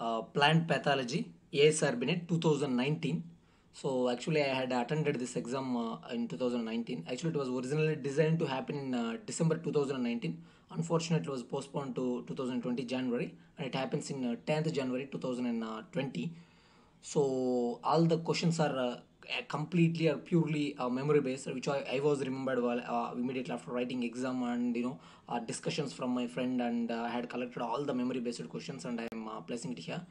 Uh, plant pathology Binet, 2019. So actually I had attended this exam uh, in 2019. Actually it was originally designed to happen in uh, December 2019. Unfortunately it was postponed to 2020 January and it happens in 10th uh, January 2020 so all the questions are uh, completely or purely uh, memory based which I, I was remembered while uh, immediately after writing exam and you know uh, discussions from my friend and uh, I had collected all the memory based questions and I am uh, placing it here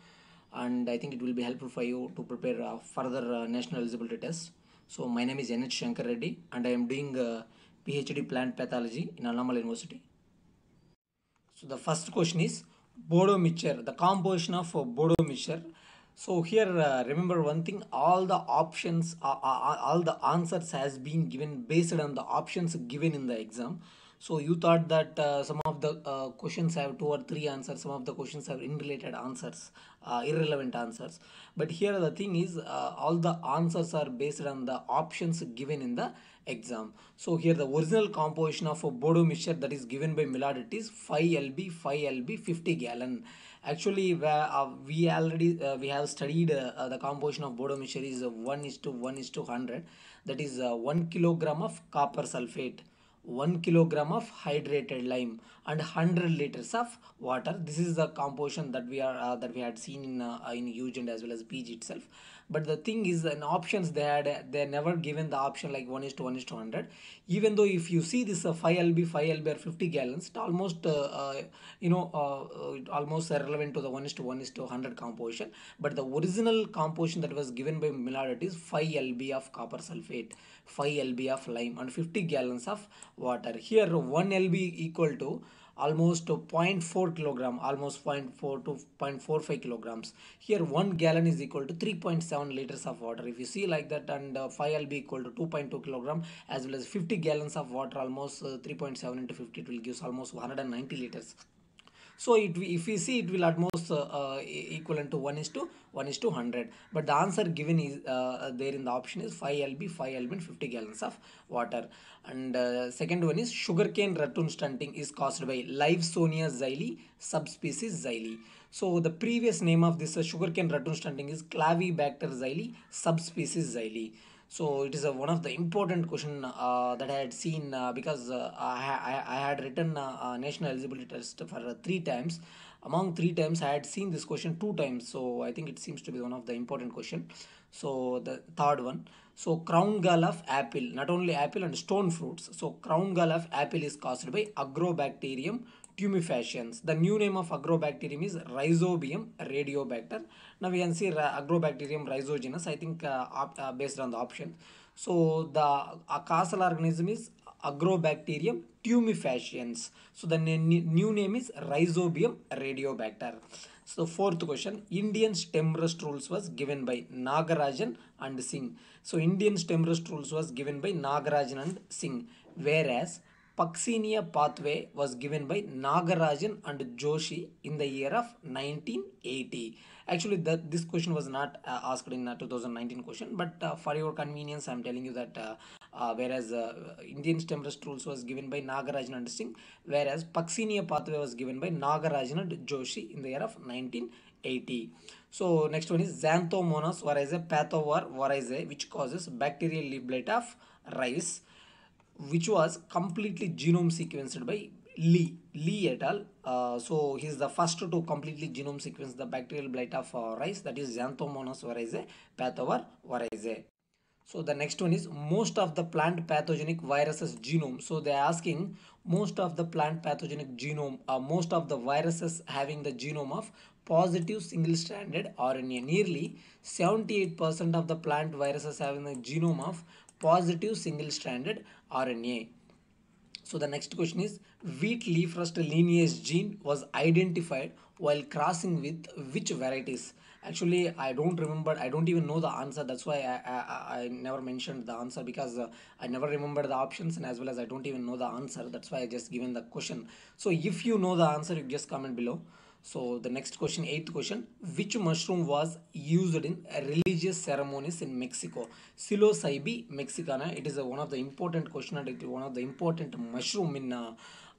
and I think it will be helpful for you to prepare further national eligibility test. So my name is NH Shankar Reddy and I am doing PhD plant pathology in Annamal University. So the first question is Bodo mixture, the composition of Bodo mixture so here uh, remember one thing all the options uh, uh, uh, all the answers has been given based on the options given in the exam so you thought that uh, some of the uh, questions have two or three answers some of the questions have unrelated answers irrelevant answers but here the thing is all the answers are based on the options given in the exam so here the original composition of a bodo mixture that is given by milad it is 5 lb 5 lb 50 gallon actually where uh, we already uh, we have studied uh, uh the composition of bodomycer is uh, 1 is to 1 is to 100 that is uh, 1 kilogram of copper sulfate 1 kilogram of hydrated lime and 100 liters of water this is the composition that we are that we had seen in in eugen as well as pg itself but the thing is in options they had they never given the option like 1 is to 1 is to 100 even though if you see this uh, 5lb 5lb 50 gallons it almost uh, uh, you know uh, uh, almost relevant to the 1 is to 1 is to 100 composition but the original composition that was given by Millard is 5lb of copper sulfate 5 lb of lime and 50 gallons of water here 1 lb equal to almost 0.4 kilogram almost 0.4 to 0.45 kilograms here 1 gallon is equal to 3.7 liters of water if you see like that and uh, 5 will be equal to 2.2 kilogram as well as 50 gallons of water almost uh, 3.7 into 50 it will give almost 190 liters so it, if we see it will at most uh, uh, equivalent to 1 is to 1 is to 100. But the answer given is uh, there in the option is 5 LB, 5 LB and 50 gallons of water. And second one is sugarcane ratoon stunting is caused by Livesonia xyli subspecies xyli. So the previous name of this uh, sugarcane ratoon stunting is Clavibacter xyli subspecies xyli so it is a, one of the important question uh, that i had seen uh, because uh, I, I, I, had written uh, national eligibility test for uh, three times among three times i had seen this question two times so i think it seems to be one of the important question so the third one so crown gall of apple not only apple and stone fruits so crown gall of apple is caused by agrobacterium tumefaciens. The new name of Agrobacterium is Rhizobium radiobacter. Now we can see Agrobacterium rhizogenus, I think uh, uh, based on the option. So the uh, causal organism is Agrobacterium tumefaciens. So the new name is Rhizobium radiobacter. So fourth question, Indian stem rust rules was given by Nagarajan and Singh. So Indian stem rust rules was given by Nagarajan and Singh. Whereas Paxinia pathway was given by Nagarajan and Joshi in the year of 1980. Actually, that this question was not uh, asked in 2019 question, but uh, for your convenience, I'm telling you that uh, uh, whereas uh, Indian stemless tools rules was given by Nagarajan and Singh, whereas Paxinia pathway was given by Nagarajan and Joshi in the year of 1980. So next one is Xanthomonas variezae pathovar variezae, which causes bacterial leaf blight of rice which was completely genome sequenced by Lee, Lee et al. Uh, so he's the first to completely genome sequence the bacterial blight of uh, rice that is Xanthomonas variae, pathovar variae. So the next one is most of the plant pathogenic viruses genome. So they are asking most of the plant pathogenic genome, uh, most of the viruses having the genome of positive single-stranded RNA. Nearly 78% of the plant viruses having the genome of positive single-stranded RNA. So the next question is wheat leaf rust lineage gene was identified while crossing with which varieties? Actually, I don't remember. I don't even know the answer. That's why I, I, I never mentioned the answer because uh, I never remember the options and as well as I don't even know the answer. That's why I just given the question. So if you know the answer, you just comment below. So the next question, eighth question, which mushroom was used in religious ceremonies in Mexico? Psilocybe mexicana. It is a, one of the important question and it is one of the important mushroom in uh,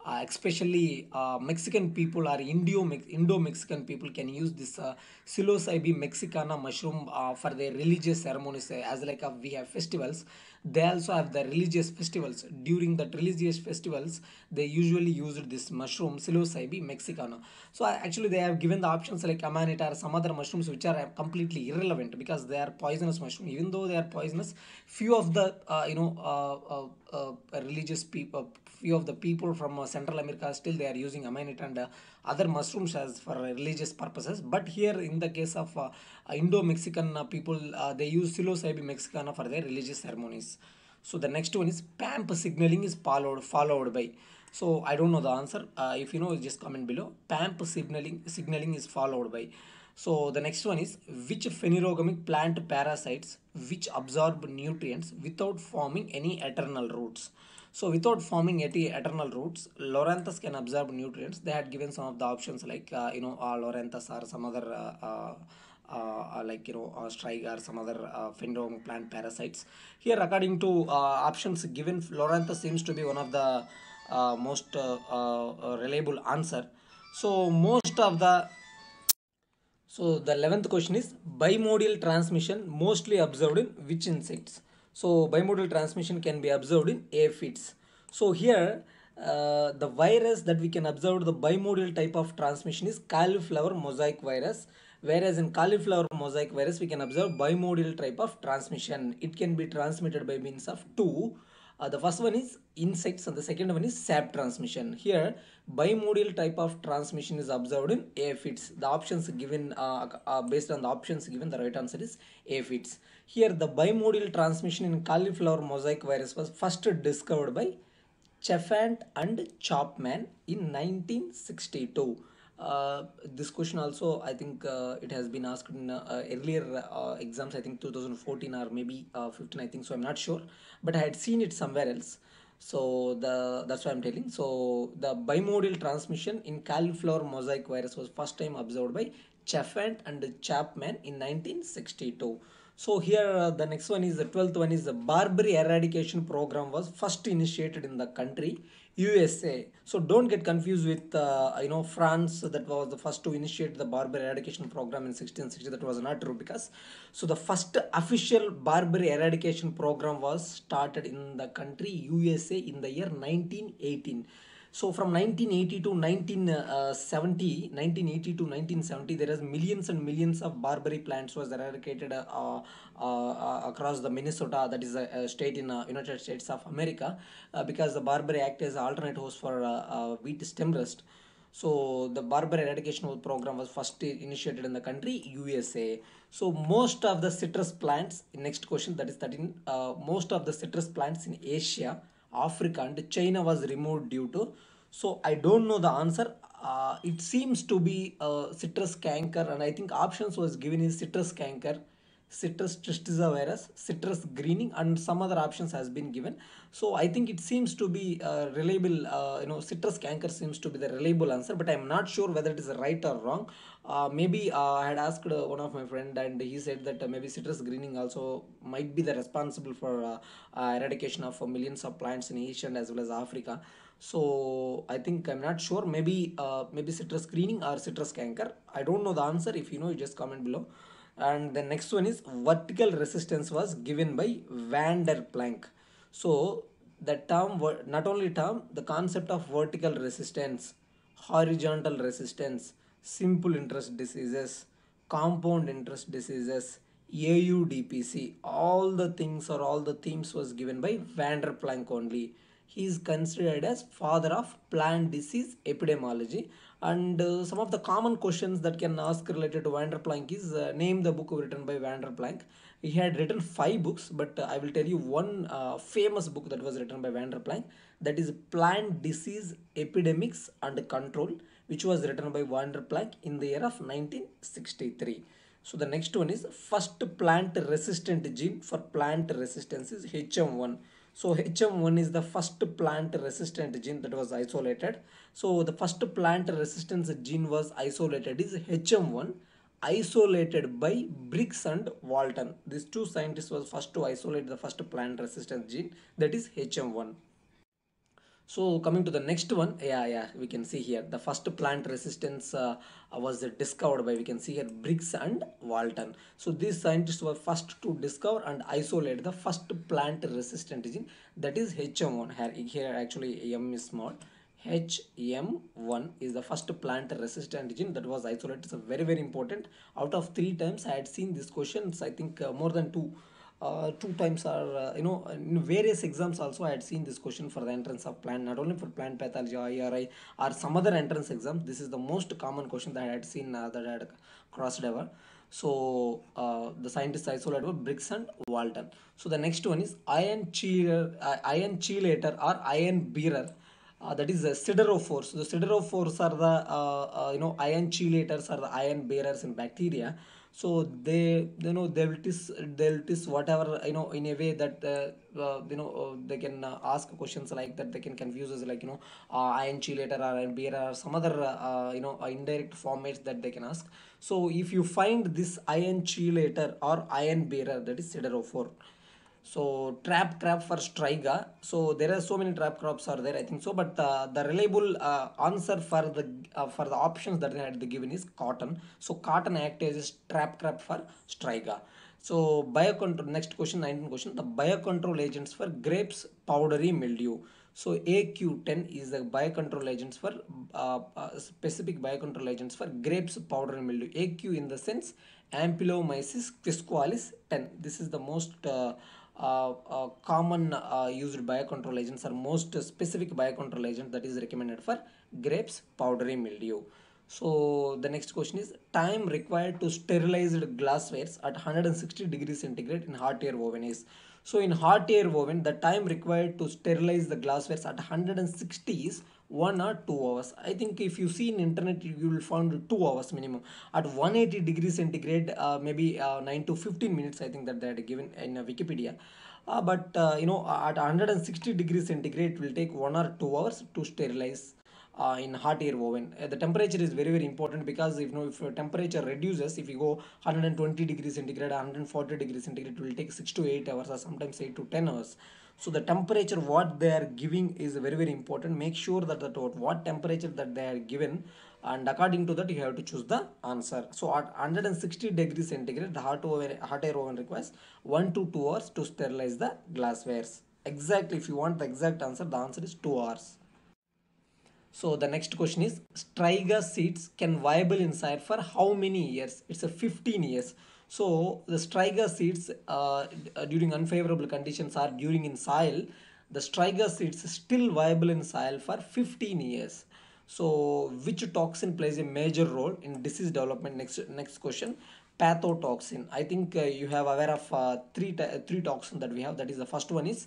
uh, especially uh, Mexican people or Indo Indo Mexican people can use this uh, psilocybe mexicana mushroom uh, for their religious ceremonies uh, as like a, uh, we have festivals they also have the religious festivals during the religious festivals they usually used this mushroom psilocybe mexicana so actually they have given the options like amanita or some other mushrooms which are uh, completely irrelevant because they are poisonous mushrooms. even though they are poisonous few of the you know religious people few of the people from uh, Central America still they are using amanita and uh, other mushrooms as for religious purposes. But here in the case of uh, Indo-Mexican people, they use psilocybe mexicana for their religious ceremonies. So the next one is PAMP signaling is followed followed by. So I don't know the answer. Uh, if you know, just comment below. PAMP signaling signaling is followed by. So the next one is which phanerogamic plant parasites which absorb nutrients without forming any eternal roots. So without forming any eternal roots, Loranthus can absorb nutrients. They had given some of the options like, uh, you know, uh, Loranthus or some other uh uh, uh, uh, like you know uh, strike or some other uh, findom plant parasites here according to uh, options given Loranthus seems to be one of the uh, most uh, reliable answer so most of the so the 11th question is bimodal transmission mostly observed in which insects so bimodal transmission can be observed in aphids. So here uh, the virus that we can observe the bimodal type of transmission is cauliflower mosaic virus whereas in cauliflower mosaic virus we can observe bimodal type of transmission it can be transmitted by means of two uh, the first one is insects and the second one is sap transmission here bimodal type of transmission is observed in aphids the options given uh, based on the options given the right answer is aphids here the bimodal transmission in cauliflower mosaic virus was first discovered by Chaffant and Chapman in 1962. Uh, this question also I think uh, it has been asked in uh, earlier uh, exams I think 2014 or maybe uh, 15 I think so I'm not sure but I had seen it somewhere else so the that's why I'm telling so the bimodal transmission in cauliflower mosaic virus was first time observed by Chaffant and Chapman in 1962 so here uh, the next one is the 12th one is the Barbary eradication program was first initiated in the country USA. So don't get confused with uh, you know France that was the first to initiate the Barbary eradication program in 1660 that was not true because so the first official Barbary eradication program was started in the country USA in the year 1918. So from 1980 to 1970, uh, 1980 to 1970, there is millions and millions of barberry plants was eradicated uh, uh, uh, across the Minnesota, that is a, state in uh, United States of America, uh, because the Barberry Act is alternate host for wheat stem rust. So the barberry eradication program was first initiated in the country USA. So most of the citrus plants. Next question that is that in uh, most of the citrus plants in Asia Africa and China was removed due to. So I don't know the answer. Uh, it seems to be uh, citrus canker and I think options was given is citrus canker, citrus tristiza virus, citrus greening and some other options has been given. So I think it seems to be reliable, uh, you know, citrus canker seems to be the reliable answer but I'm not sure whether it is right or wrong. Uh, maybe uh, I had asked uh, one of my friend and he said that maybe citrus greening also might be the responsible for eradication of millions of plants in Asia and as well as Africa so i think i'm not sure maybe uh, maybe citrus greening or citrus canker i don't know the answer if you know you just comment below and the next one is vertical resistance was given by van der planck so the term not only term the concept of vertical resistance horizontal resistance simple interest diseases, compound interest diseases, AUDPC. All the things or all the themes was given by van der Planck only. He is considered as father of plant disease epidemiology. And uh, some of the common questions that can ask related to van der Planck is uh, name the book written by van der Planck. He had written five books, but uh, I will tell you one uh, famous book that was written by van der Planck. That is Plant Disease Epidemics and Control which was written by Van der Planck in the year of 1963. So the next one is first plant resistant gene for plant resistance is HM1. So HM1 is the first plant resistant gene that was isolated. So the first plant resistance gene was isolated is HM1 isolated by Briggs and Walton. These two scientists were first to isolate the first plant resistance gene that is HM1 so coming to the next one yeah yeah we can see here the first plant resistance uh, was discovered by we can see here Briggs and Walton so these scientists were first to discover and isolate the first plant resistant gene that is HM1 here, here actually M is small HM1 is the first plant resistant gene that was isolated. It's very, very important. Out of three times, I had seen this questions, I think uh, more than two uh, two times are uh, you know in various exams also i had seen this question for the entrance of plant not only for plant pathology eri or some other entrance exam this is the most common question that i had seen uh, that i had crossed over so uh, the scientists isolated were bricks and walton so the next one is iron cheeler uh, iron chelator or iron bearer uh, that is the uh, siderophores. the siderophores are the uh, uh, you know iron chelators are the iron bearers in bacteria so they you know they will test they'll test whatever you know in a way that uh, uh, you know uh, they can uh, ask questions like that they can confuse us like you know uh, ing later or lbr or some other uh, you know indirect formats that they can ask so if you find this ing later or ion bearer that is 04 so trap crop for striga so there are so many trap crops are there i think so but uh, the reliable uh, answer for the uh, for the options that they had given is cotton so cotton act as trap crop for striga so biocontrol next question 19 question the biocontrol agents for grapes powdery mildew so AQ10 is the biocontrol agents for uh, uh, specific biocontrol agents for grapes, powdery mildew. AQ in the sense Ampelomyces quisqualis 10. This is the most uh, uh, uh, common uh, used biocontrol agents or most specific biocontrol agent that is recommended for grapes powdery mildew. So the next question is time required to sterilize glasswares at 160 degrees centigrade in hot air oven is. So in hot air oven, the time required to sterilize the glasswares at 160 is one or two hours i think if you see in internet you will find two hours minimum at 180 degrees centigrade uh, maybe uh, 9 to 15 minutes i think that they had given in uh, wikipedia uh, but uh, you know at 160 degrees centigrade it will take one or two hours to sterilize uh, in hot air oven. Uh, the temperature is very very important because if you know if uh, temperature reduces, if you go 120 degrees centigrade, 140 degrees centigrade, it will take six to eight hours or sometimes eight to ten hours so the temperature what they are giving is very very important make sure that that what temperature that they are given and according to that you have to choose the answer so at 160 degrees centigrade the hot, oven, hot air oven requires 1 to 2 hours to sterilize the glasswares exactly if you want the exact answer the answer is 2 hours so the next question is striga seeds can viable inside for how many years it's a 15 years so the striga seeds uh, during unfavorable conditions are during in soil, the striga seeds still viable in soil for 15 years. So which toxin plays a major role in disease development? Next next question, pathotoxin. I think uh, you have aware of uh, three three toxin that we have. That is the first one is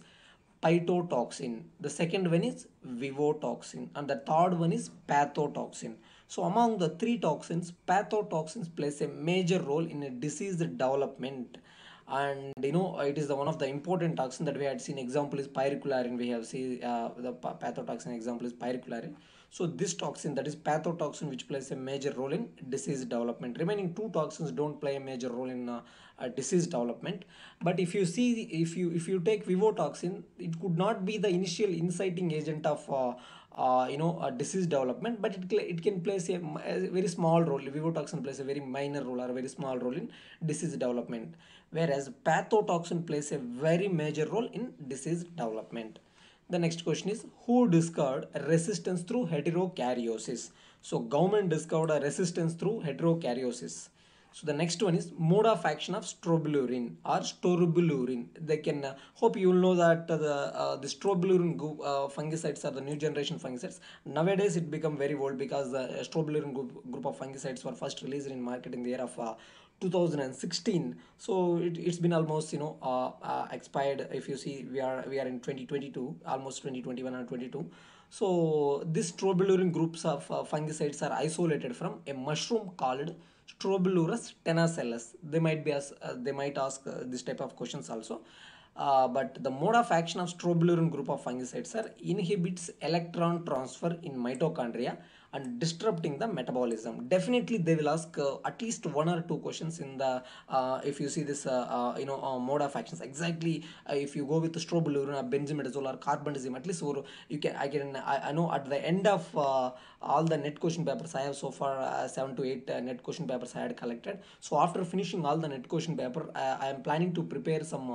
phytotoxin. The second one is vivotoxin, and the third one is pathotoxin. So among the three toxins, pathotoxins plays a major role in a disease development and you know it is the one of the important toxin that we had seen example is pyrocularin we have seen uh, the pathotoxin example is pyrocularin so this toxin that is pathotoxin which plays a major role in disease development remaining two toxins don't play a major role in uh, uh, disease development but if you see if you if you take vivotoxin it could not be the initial inciting agent of uh, uh, you know disease development but it, it can play a, a, very small role vivotoxin plays a very minor role or a very small role in disease development whereas pathotoxin plays a very major role in disease development the next question is who discovered resistance through heterokaryosis so government discovered a resistance through heterokaryosis so the next one is mode of action of strobilurin or strobulurin. They can uh, hope you will know that uh, the uh, the strobilurin group, uh, fungicides are the new generation fungicides. Nowadays it become very old because the uh, strobilurin group, group of fungicides were first released in market in the year of uh, 2016 so it, it's been almost you know uh, uh, expired if you see we are we are in 2022 almost 2021 and 22 so this strobilurin groups of uh, fungicides are isolated from a mushroom called Strobilurus tenacellus. They might be as uh, they might ask uh, this type of questions also. Uh, but the mode of action of strobilurin group of fungicides are inhibits electron transfer in mitochondria and disrupting the metabolism definitely they will ask uh, at least one or two questions in the uh, if you see this uh, uh you know uh, mode of actions exactly uh, if you go with strobilurina benzometazole or carbendazim at least or you can i can i, I know at the end of all the net question papers i have so far seven to eight net question papers i had collected so after finishing all the net question paper I am planning to prepare some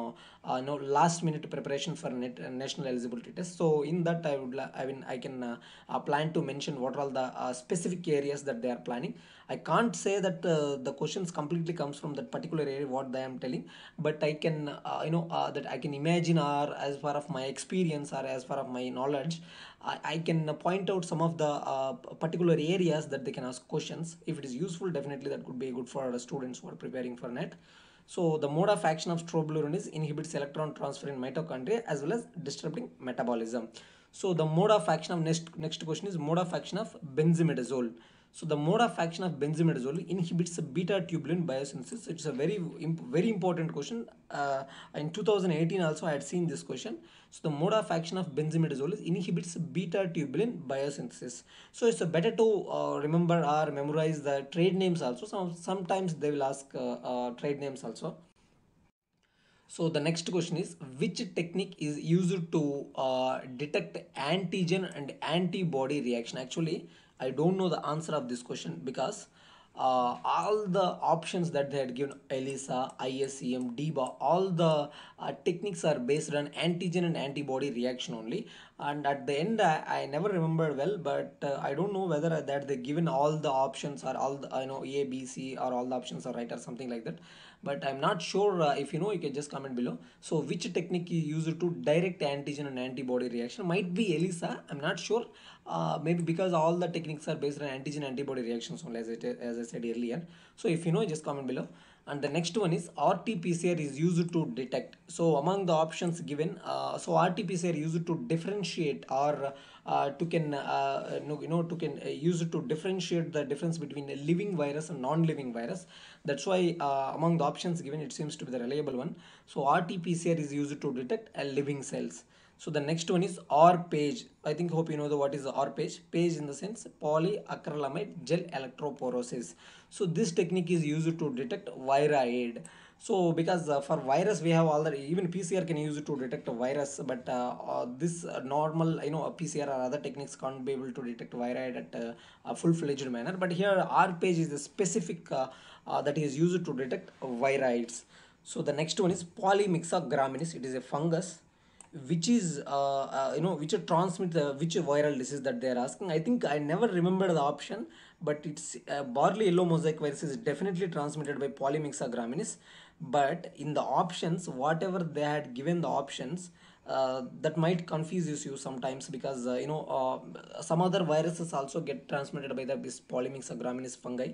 uh, no last minute preparation for net, uh, national eligibility test so in that i would i mean i can uh, uh, plan to mention what are the uh, specific areas that they are planning i can't say that uh, the questions completely comes from that particular area what i am telling but i can you know that i can imagine or as far of my experience or as far of my knowledge I, I can point out some of the particular areas that they can ask questions if it is useful definitely that could be good for students who are preparing for net so the mode of action of strobilurin inhibits electron transfer in mitochondria as well as disrupting metabolism. So the mode of action of next, next question is mode of action of benzimidazole. So the mode of action of benzimidazole inhibits the beta tubulin biosynthesis. It's a very very important question. Uh, in 2018 also I had seen this question. So the mode of action of benzimidazole is inhibits beta tubulin biosynthesis. So it's better to uh, remember or memorize the trade names also. Some, sometimes they will ask uh, uh, trade names also. So the next question is which technique is used to uh, detect antigen and antibody reaction? Actually, I don't know the answer of this question because uh, all the options that they had given ELISA, ISEM, DEBA, all the uh, techniques are based on antigen and antibody reaction only. And at the end, I, I never remember well, but uh, I don't know whether that they given all the options or all the, you know, A, B, C or all the options are right or something like that but i'm not sure uh, if you know you can just comment below so which technique you use to direct antigen and antibody reaction might be elisa i'm not sure uh, maybe because all the techniques are based on antigen antibody reactions only as, I as i said earlier so if you know just comment below and the next one is RT-PCR is used to detect. So among the options given, uh, so RT-PCR used to differentiate or uh, to can uh, you know to can uh, use to differentiate the difference between a living virus and non-living virus. That's why uh, among the options given, it seems to be the reliable one. So RT-PCR is used to detect a living cells. So the next one is R page. I think hope you know the what is R page. Page in the sense polyacrylamide gel electroporosis. So this technique is used to detect viraid. So because uh, for virus we have all the even PCR can use it to detect a virus, but uh, uh, this normal you know PCR or other techniques can't be able to detect viraid at uh, a full fledged manner. But here R page is a specific uh, uh, that is used to detect virids. So the next one is polymyxa graminis. It is a fungus which is uh, uh, you know which transmit the uh, which viral disease that they are asking i think i never remember the option but it's uh, barley yellow mosaic virus is definitely transmitted by Polymyxa graminis but in the options whatever they had given the options uh, that might confuses you sometimes because uh, you know uh, some other viruses also get transmitted by the Polymyxa graminis fungi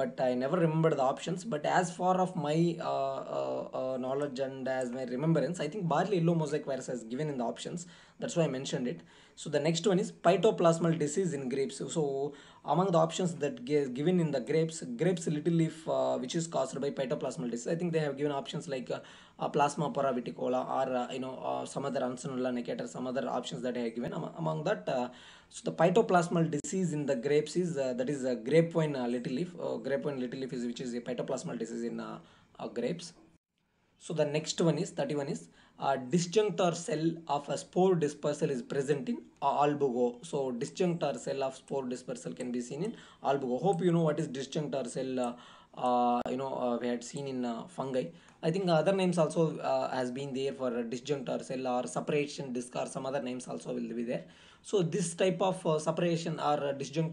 but I never remembered the options. But as far of my uh, uh, uh, knowledge and as my remembrance, I think barley yellow mosaic virus has given in the options. That's why I mentioned it. So the next one is phytoplasmal disease in grapes. So among the options that given in the grapes grapes little leaf uh, which is caused by paetoplasmal disease i think they have given options like uh, uh, plasma paraviticola or uh, you know uh, some other uncinula necator some other options that i have given um, among that uh, so the phytoplasmal disease in the grapes is that is a grapevine little leaf grapevine little leaf is which is a phytoplasmal disease in grapes so the next one is 31 is disjunct or cell of a spore dispersal is present in albugo. So or cell of spore dispersal can be seen in albugo. Hope you know what is or cell. Uh, uh, you know uh, we had seen in uh, fungi. I think other names also uh, has been there for or cell or separation disc or some other names also will be there. So this type of separation or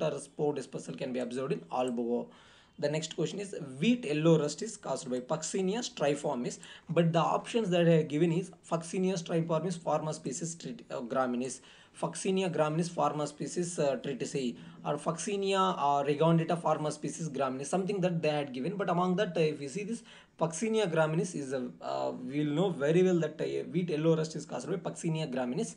or spore dispersal can be observed in albugo. The next question is wheat yellow rust is caused by Puccinia striformis, but the options that I have given is Puccinia striformis former species uh, graminis, Puccinia graminis former species uh, tritici, or Puccinia uh, regondita former species graminis, something that they had given. But among that, uh, if we see this Puccinia graminis is uh, we'll know very well that uh, wheat yellow rust is caused by Puccinia graminis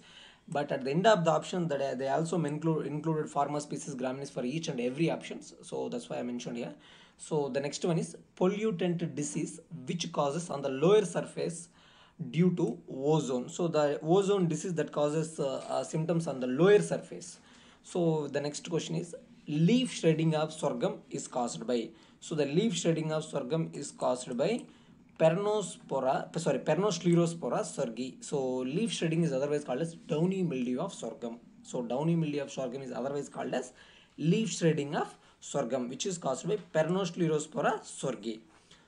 but at the end of the option that uh, they also include included farmer species gramines for each and every options so that's why i mentioned here so the next one is pollutant disease which causes on the lower surface due to ozone so the ozone disease that causes uh, uh, symptoms on the lower surface so the next question is leaf shredding of sorghum is caused by so the leaf shredding of sorghum is caused by Pernospora, uh, sorry, Pernosclerospora sorghi. So leaf shredding is otherwise called as downy mildew of sorghum. So downy mildew of sorghum is otherwise called as leaf shredding of sorghum, which is caused by Pernosclerospora sorghi.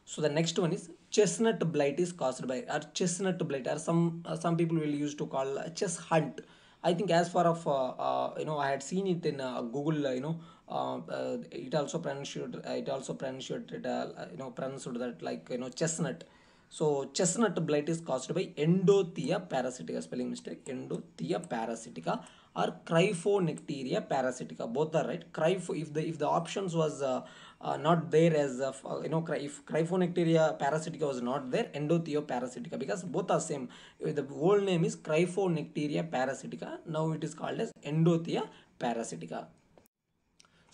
So the next one is chestnut blight is caused by or chestnut blight or some uh, some people will use to call uh, chest hunt. I think as far of uh, uh, you know I had seen it in uh, Google you know um, uh, it also pronounced uh, it also pronounced uh, you know pronounced that like you know chestnut so chestnut blight is caused by Endothea parasitica, spelling mistake, Endothea parasitica or Cryphonectaria parasitica, both are right. Crypho, if the if the options was uh, uh, not there as uh, you know if Cryphonectaria parasitica was not there, Endothea parasitica because both are same. The whole name is Cryphonectaria parasitica. Now it is called as Endothea parasitica.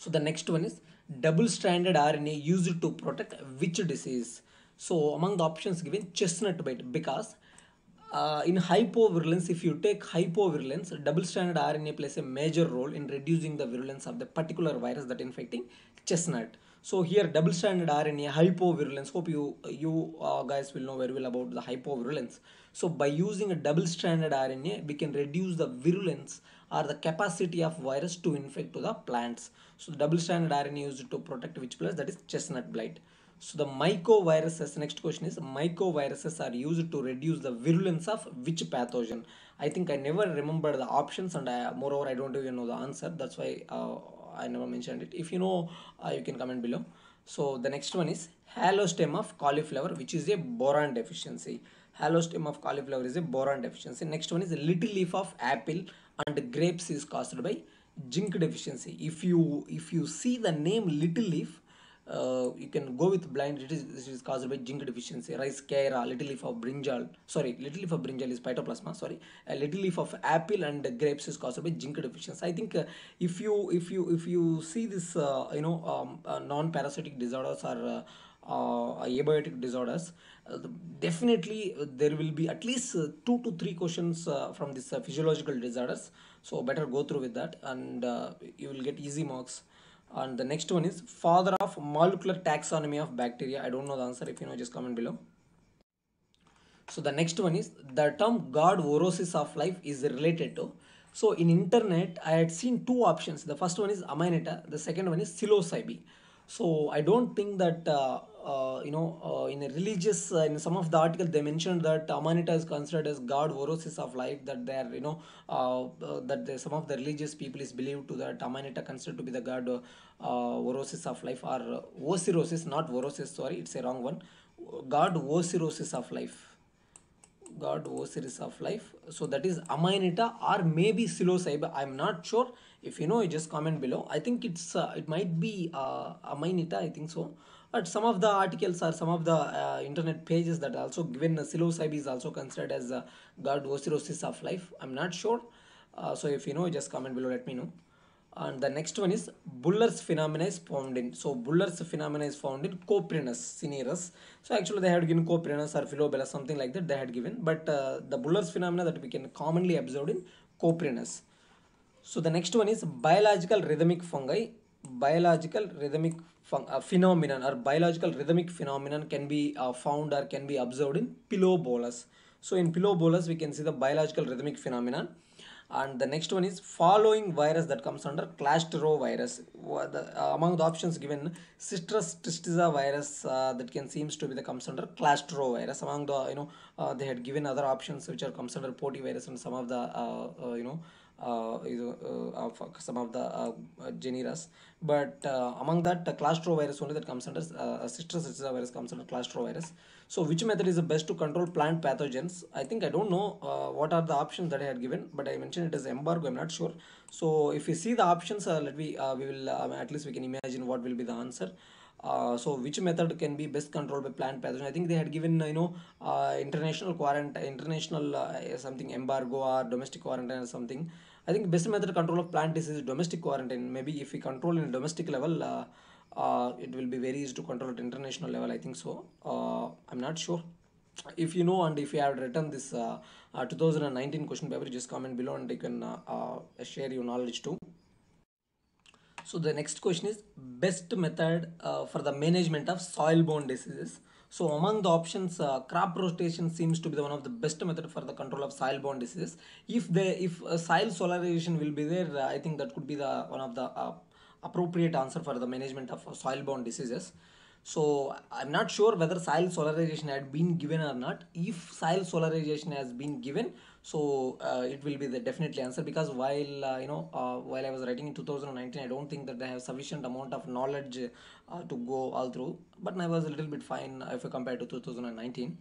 So the next one is double-stranded RNA used to protect which disease? So among the options given, chestnut bite because uh, in hypovirulence, if you take hypovirulence, double-stranded RNA plays a major role in reducing the virulence of the particular virus that infecting chestnut. So here double-stranded RNA, hypovirulence, hope you, you uh, guys will know very well about the hypovirulence. So by using a double-stranded RNA, we can reduce the virulence or the capacity of virus to infect to the plants. So double-stranded RNA used to protect which plus That is chestnut blight. So the mycoviruses, next question is mycoviruses are used to reduce the virulence of which pathogen? I think I never remember the options and I, moreover I don't even know the answer. That's why uh, I never mentioned it. If you know, uh, you can comment below. So the next one is halostem of cauliflower which is a boron deficiency. Halostem of cauliflower is a boron deficiency. Next one is little leaf of apple and grapes is caused by zinc deficiency if you if you see the name little leaf uh, you can go with blind it is, it is caused by zinc deficiency rice kaira little leaf of brinjal sorry little leaf of brinjal is phytoplasma sorry a little leaf of apple and grapes is caused by zinc deficiency i think uh, if you if you if you see this uh, you know um, uh, non parasitic disorders are uh, uh, abiotic disorders, uh, definitely uh, there will be at least uh, two to three questions uh, from these uh, physiological disorders. So better go through with that and you will get easy marks. And the next one is father of molecular taxonomy of bacteria. I don't know the answer. If you know, just comment below. So the next one is the term God orosis of life is related to. So in internet, I had seen two options. The first one is Amineta. The second one is Psilocybe. So I don't think that uh, uh, you know, uh, in a religious, uh, in some of the article they mentioned that Amanita is considered as god Vorosis of life. That they are, you know, that some of the religious people is believed to that Amanita considered to be the god uh, of life or Osirosis, not Vorosis. Sorry, it's a wrong one. God Osirosis of life god Osiris of life. So that is amanita or maybe Psilocybe. I'm not sure. If you know, you just comment below. I think it's uh, it might be uh, I think so but some of the articles or some of the uh, internet pages that also given uh, psilocybe is also considered as a guard of life i'm not sure uh, so if you know just comment below let me know and the next one is Buller's phenomena is found in so Buller's phenomena is found in Coprinus cinerus so actually they had given Coprinus or Philobella something like that they had given but uh, the Buller's phenomena that we can commonly observe in Coprinus so the next one is biological rhythmic fungi biological rhythmic uh, phenomenon or biological rhythmic phenomenon can be uh, found or can be observed in pillow bolus. So in pillow bolus, we can see the biological rhythmic phenomenon. And the next one is following virus that comes under clastrovirus. The, uh, among the options given, citrus tristeza virus uh, that can seems to be the comes under clastrovirus. Among the, you know, uh, they had given other options which are comes under virus and some of the, uh, you know, uh, uh, of uh, some of the genera, But among that, the clastrovirus only that comes under uh, sister sister virus comes under clastrovirus. So which method is the best to control plant pathogens? I think I don't know what are the options that I had given, but I mentioned it as embargo. I'm not sure. So if you see the options, let me we will um, at least we can imagine what will be the answer. Uh, so which method can be best controlled by plant pathogen i think they had given you know uh, international quarantine international uh, something embargo or domestic quarantine or something I think best method control of plant disease is domestic quarantine. Maybe if we control in domestic level, uh, uh, it will be very easy to control at international level. I think so. Uh, I'm not sure. If you know and if you have written this uh, uh, 2019 question paper, just comment below and you can uh, share your knowledge too. So the next question is best method for the management of soil-borne diseases. So among the options, uh, crop rotation seems to be the one of the best method for the control of soil-borne diseases. If the if uh, soil solarization will be there, uh, I think that could be the one of the uh, appropriate answer for the management of uh, soil-borne diseases. So I'm not sure whether soil solarization had been given or not. If soil solarization has been given, so uh, it will be the definitely answer because while uh, you know uh, while i was writing in 2019 i don't think that i have sufficient amount of knowledge uh, to go all through but i was a little bit fine uh, if you compare to 2019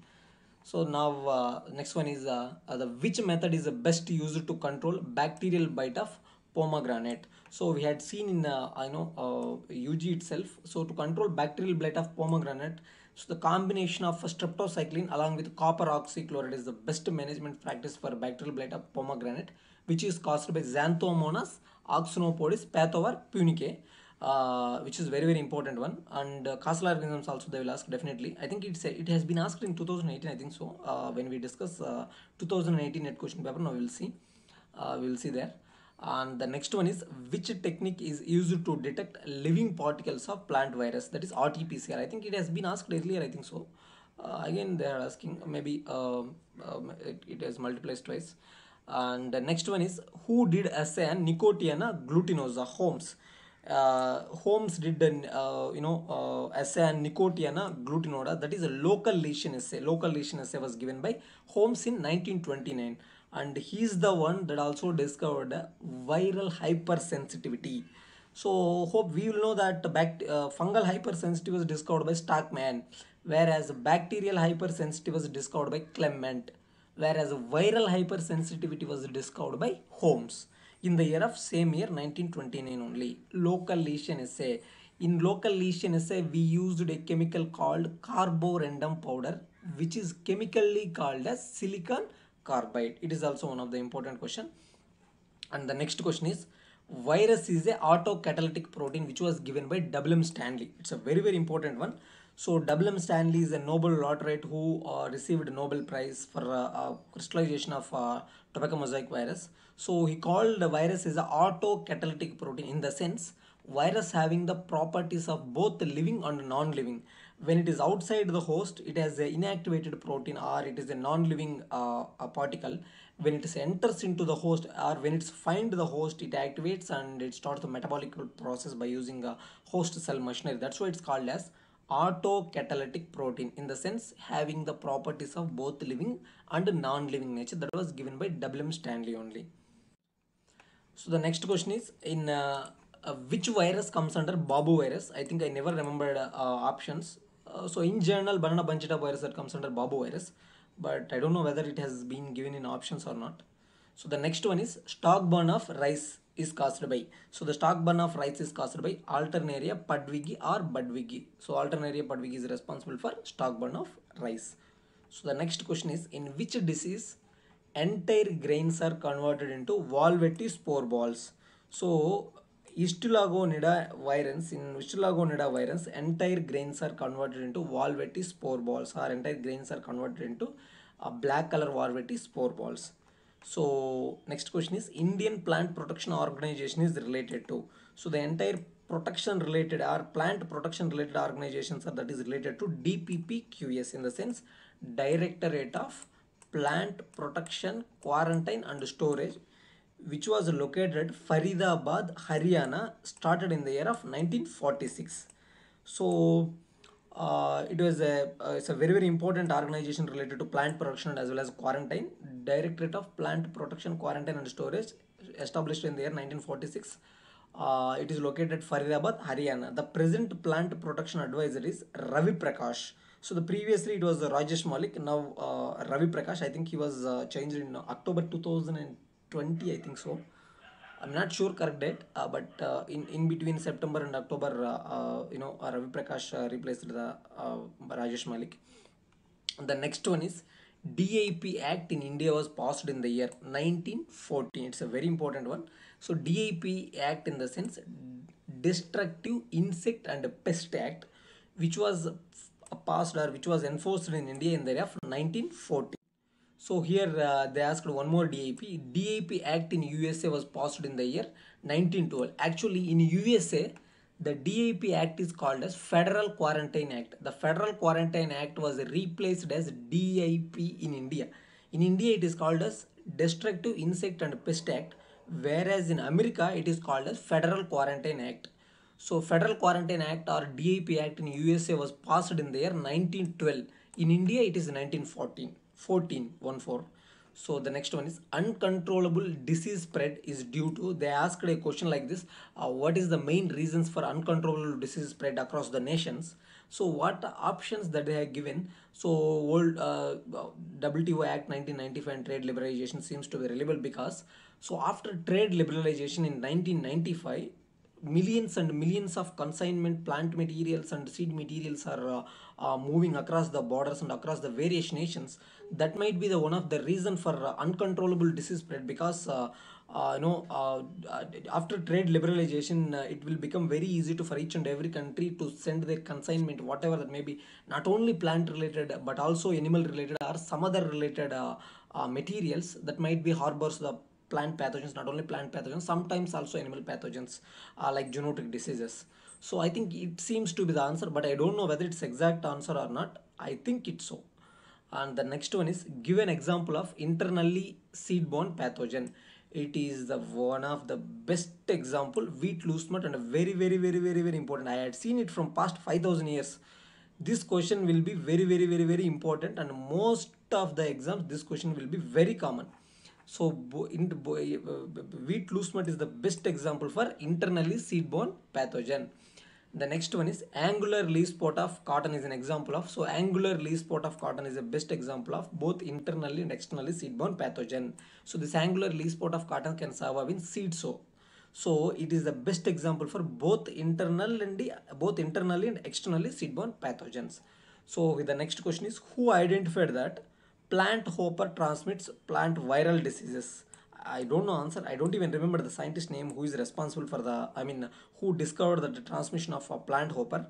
so now uh, next one is the which method is the best used to control bacterial bite of pomegranate so we had seen in i know ug itself so to control bacterial bite of pomegranate so the combination of streptocycline along with copper oxychloride is the best management practice for bacterial blight of pomegranate which is caused by Xanthomonas oxynopodis pathovar punicae uh, which is very very important one and uh, causal organisms also they will ask definitely i think it's it has been asked in 2018 i think so uh, when we discuss uh, 2018 net question paper now we will see uh, we will see there and the next one is which technique is used to detect living particles of plant virus that is RT-PCR I think it has been asked earlier I think so uh, again they are asking maybe um, um, it, it has multiplied twice and the next one is who did assay and Nicotiana glutinosa Holmes uh, Holmes did an uh, you know uh, assay Nicotiana glutinoda that is a local lesion assay. Local lesion assay was given by Holmes in 1929 and he's the one that also discovered viral hypersensitivity so hope we will know that uh, fungal hypersensitivity was discovered by Stockman, whereas bacterial hypersensitivity was discovered by Clement, whereas viral hypersensitivity was discovered by Holmes in the year of same year 1929 only. Local lesion assay. In local lesion assay, we used a chemical called carborundum powder, which is chemically called as silicon carbide it is also one of the important question and the next question is virus is a autocatalytic protein which was given by wm stanley it's a very very important one so wm stanley is a nobel laureate who uh, received nobel prize for uh, uh, crystallization of uh, tobacco mosaic virus so he called the virus is a autocatalytic protein in the sense virus having the properties of both living and non-living when it is outside the host it has an inactivated protein or it is a non-living uh, particle when it enters into the host or when it's find the host it activates and it starts the metabolic process by using a host cell machinery that's why it's called as autocatalytic protein in the sense having the properties of both living and non-living nature that was given by W.M. Stanley only. So the next question is in uh, uh, which virus comes under babu virus i think i never remembered uh, options uh, so in general, banana bunchita virus that comes under Babu virus, but I don't know whether it has been given in options or not. So the next one is stock burn of rice is caused by. So the stock burn of rice is caused by Alternaria pudwigi or budwigi. So Alternaria pudwigi is responsible for stock burn of rice. So the next question is in which disease entire grains are converted into volvetti spore balls. So Histulagonida virus In Histulagonida virus entire grains are converted into valvetti spore balls or entire grains are converted into uh, black color valvetti spore balls. So next question is Indian Plant Protection Organization is related to. So the entire protection related or plant protection related organizations are that is related to DPPQS in the sense Directorate of Plant Protection Quarantine and Storage which was located at Faridabad, Haryana, started in the year of 1946. So uh, it was a, uh, it's a very very important organization related to plant production as well as quarantine. Directorate of Plant Protection, Quarantine and Storage established in the year 1946. Uh, it is located at Faridabad, Haryana. The present plant protection advisor is Ravi Prakash. So the previously it was Rajesh Malik. Now uh, Ravi Prakash. I think he was uh, changed in October 2002 20 I think so. I'm not sure correct date, uh, but uh, in, in between September and October, uh, uh you know, uh, Ravi Prakash uh, replaced the Rajesh Malik. The next one is DAP Act in India was passed in the year 1914. It's a very important one. So DAP Act in the sense Destructive Insect and Pest Act, which was passed or which was enforced in India in the year of 1914. So here uh, they asked one more DAP. DAP Act in USA was passed in the year 1912. Actually in USA, the DAP Act is called as Federal Quarantine Act. The Federal Quarantine Act was replaced as DIP in India. In India, it is called as Destructive Insect and Pest Act, whereas in America, it is called as Federal Quarantine Act. So, Federal Quarantine Act or DAP Act in USA was passed in the year 1912. In India, it is 1914. 14 1 4 so the next one is uncontrollable disease spread is due to they asked a question like this uh, what is the main reasons for uncontrollable disease spread across the nations so what options that they have given so old uh, wto act 1995 and trade liberalization seems to be relevant because so after trade liberalization in 1995 millions and millions of consignment plant materials and seed materials are uh, uh, moving across the borders and across the various nations that might be the one of the reason for uh, uncontrollable disease spread because uh, uh, you know uh, after trade liberalization uh, it will become very easy to for each and every country to send their consignment whatever that may be not only plant related but also animal related or some other related materials that might be harbors the plant pathogens not only plant pathogens sometimes also animal pathogens uh, like genetic diseases so i think it seems to be the answer but i don't know whether it's exact answer or not i think it's so and the next one is give an example of internally seed borne pathogen it is the one of the best example wheat loose mut and a very very very very very important i had seen it from past 5000 years this question will be very very very very important and most of the exams this question will be very common so eh, wheat loose mud is the best example for internally seed-borne pathogen. The next one is angular leaf spot of cotton is an example of. So angular leaf spot of cotton is the best example of both internally and externally seed-borne pathogen. So this angular leaf spot of cotton can survive in seed sow. So it is the best example for both internal and the, both internally and externally seed-borne pathogens. So the next question is who identified that plant hopper transmits plant viral diseases. I don't know answer. I don't even remember the scientist name who is responsible for the. I mean, who discovered the, the transmission of a plant hopper.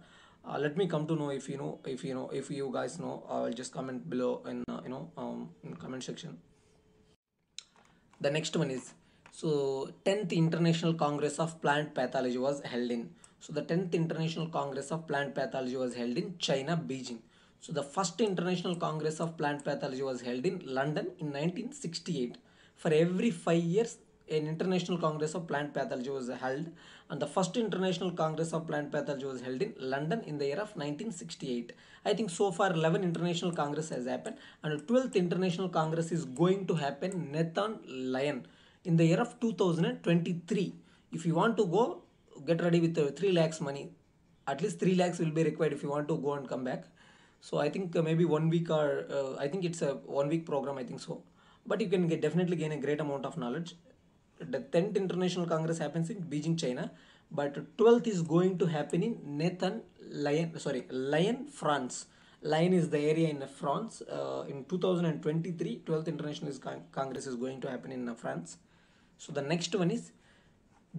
Uh, let me come to know if you know if you know if you guys know. I'll just comment below in uh, you know um, in comment section. The next one is so 10th International Congress of Plant Pathology was held in. So the 10th International Congress of Plant Pathology was held in China, Beijing. So the first International Congress of Plant Pathology was held in London in 1968. For every five years, an International Congress of Plant Pathology was held and the first International Congress of Plant Pathology was held in London in the year of 1968. I think so far 11 International Congress has happened and the 12th International Congress is going to happen Nathan Lyon in the year of 2023. If you want to go, get ready with 3 lakhs money. At least 3 lakhs will be required if you want to go and come back so i think uh, maybe one week or uh, i think it's a one week program i think so but you can get, definitely gain a great amount of knowledge the 10th international congress happens in beijing china but 12th is going to happen in nathan lyon sorry lyon france lyon is the area in france uh, in 2023 12th international is congress is going to happen in uh, france so the next one is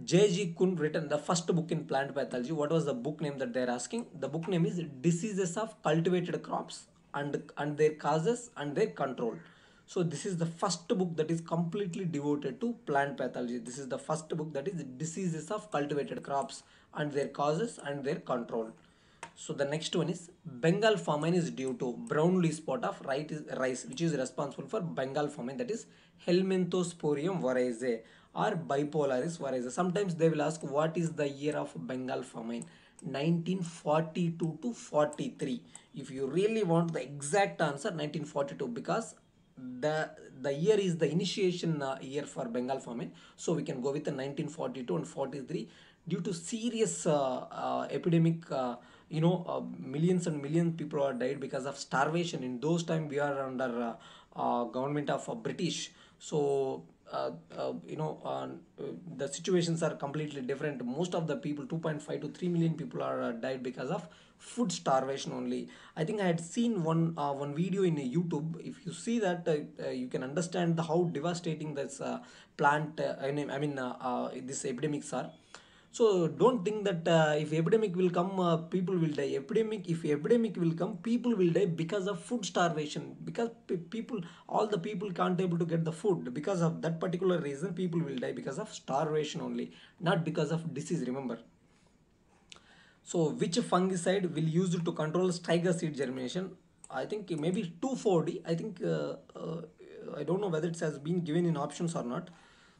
J.G. Kuhn written the first book in plant pathology. What was the book name that they are asking? The book name is Diseases of Cultivated Crops and, and Their Causes and Their Control. So this is the first book that is completely devoted to plant pathology. This is the first book that is Diseases of Cultivated Crops and Their Causes and Their Control. So the next one is Bengal famine is due to brown leaf spot of rice, which is responsible for Bengal famine that is Helminthosporium variegae or bipolar is Sometimes they will ask what is the year of Bengal famine 1942 to 43. If you really want the exact answer 1942 because the the year is the initiation uh, year for Bengal famine. So we can go with the 1942 and 43 due to serious uh, uh, epidemic uh, you know uh, millions and millions people are died because of starvation in those time we are under uh, uh, government of uh, british so uh, uh, you know, uh, the situations are completely different. Most of the people, 2.5 to 3 million people are died because of food starvation only. I think I had seen one one video in YouTube. If you see that, you can understand the, how devastating this plant, I mean, I mean this epidemics are. So don't think that uh, if epidemic will come, uh, people will die. Epidemic, if epidemic will come, people will die because of food starvation. Because people, all the people can't able to get the food. Because of that particular reason, people will die because of starvation only, not because of disease. Remember. So which fungicide will used to control tiger seed germination? I think maybe two forty. I think uh, I don't know whether it has been given in options or not.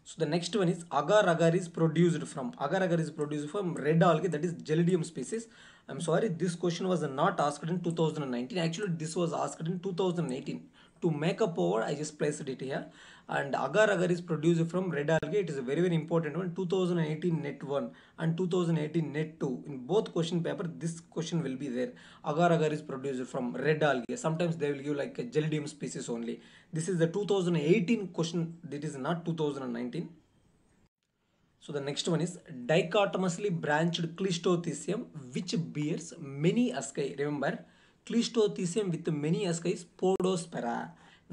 So the next one is agar agar is produced from agar agar is produced from red algae that is Gelidium species. I'm sorry this question was not asked in 2019 actually this was asked in 2018 to make up over I just placed it here and agar agar is produced from red algae it is a very very important one 2018 net 1 and 2018 net 2 in both question paper this question will be there agar agar is produced from red algae sometimes they will give like a gelidium species only this is the 2018 question that is not 2019 so the next one is dichotomously branched Clistothisium which bears many asci. Remember Clistothisium with many is Podospora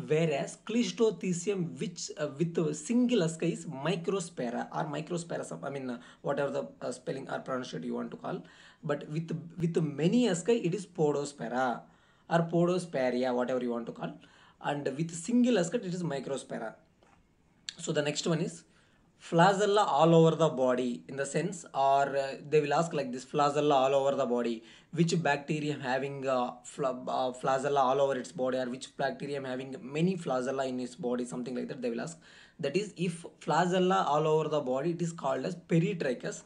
whereas Clistothesium which uh, with a single ascus, is Microspora or Microspora I mean uh, whatever the uh, spelling or pronunciation you want to call but with with many ascus, it is Podospora or Podosperia whatever you want to call and with single ascus, it is Microspora so the next one is Flazella all over the body in the sense or uh, they will ask like this Flazella all over the body which bacterium having uh, fl uh, all over its body or which bacterium having many flazella in its body something like that they will ask that is if flazella all over the body it is called as peritrichus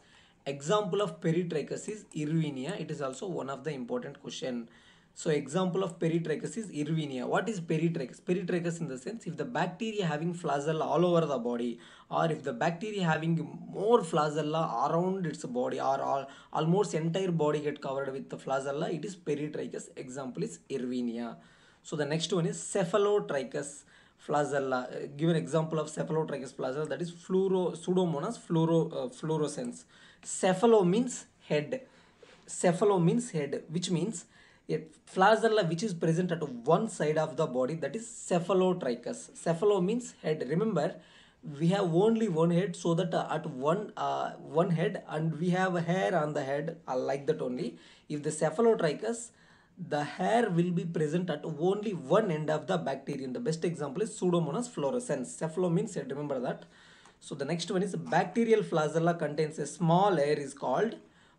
example of peritrichus is irvinia it is also one of the important question so example of peritrichus is Irvinia. What is peritrichus? Peritrichus in the sense if the bacteria having flagella all over the body or if the bacteria having more flagella around its body or all, almost entire body get covered with the flagella, it is peritrichus. Example is Irvinia. So the next one is cephalotrichus flagella. Uh, give an example of cephalotrichus flagella that is fluoro, pseudomonas fluoro, uh, Cephalo means head. Cephalo means head which means a flagella which is present at one side of the body that is cephalotrichus cephalo means head remember we have only one head so that uh, at one uh, one head and we have hair on the head uh, like that only if the cephalotrichus the hair will be present at only one end of the bacterium. The best example is Pseudomonas fluorescens. Cephalo means head, remember that. So the next one is bacterial flagella contains a small air is called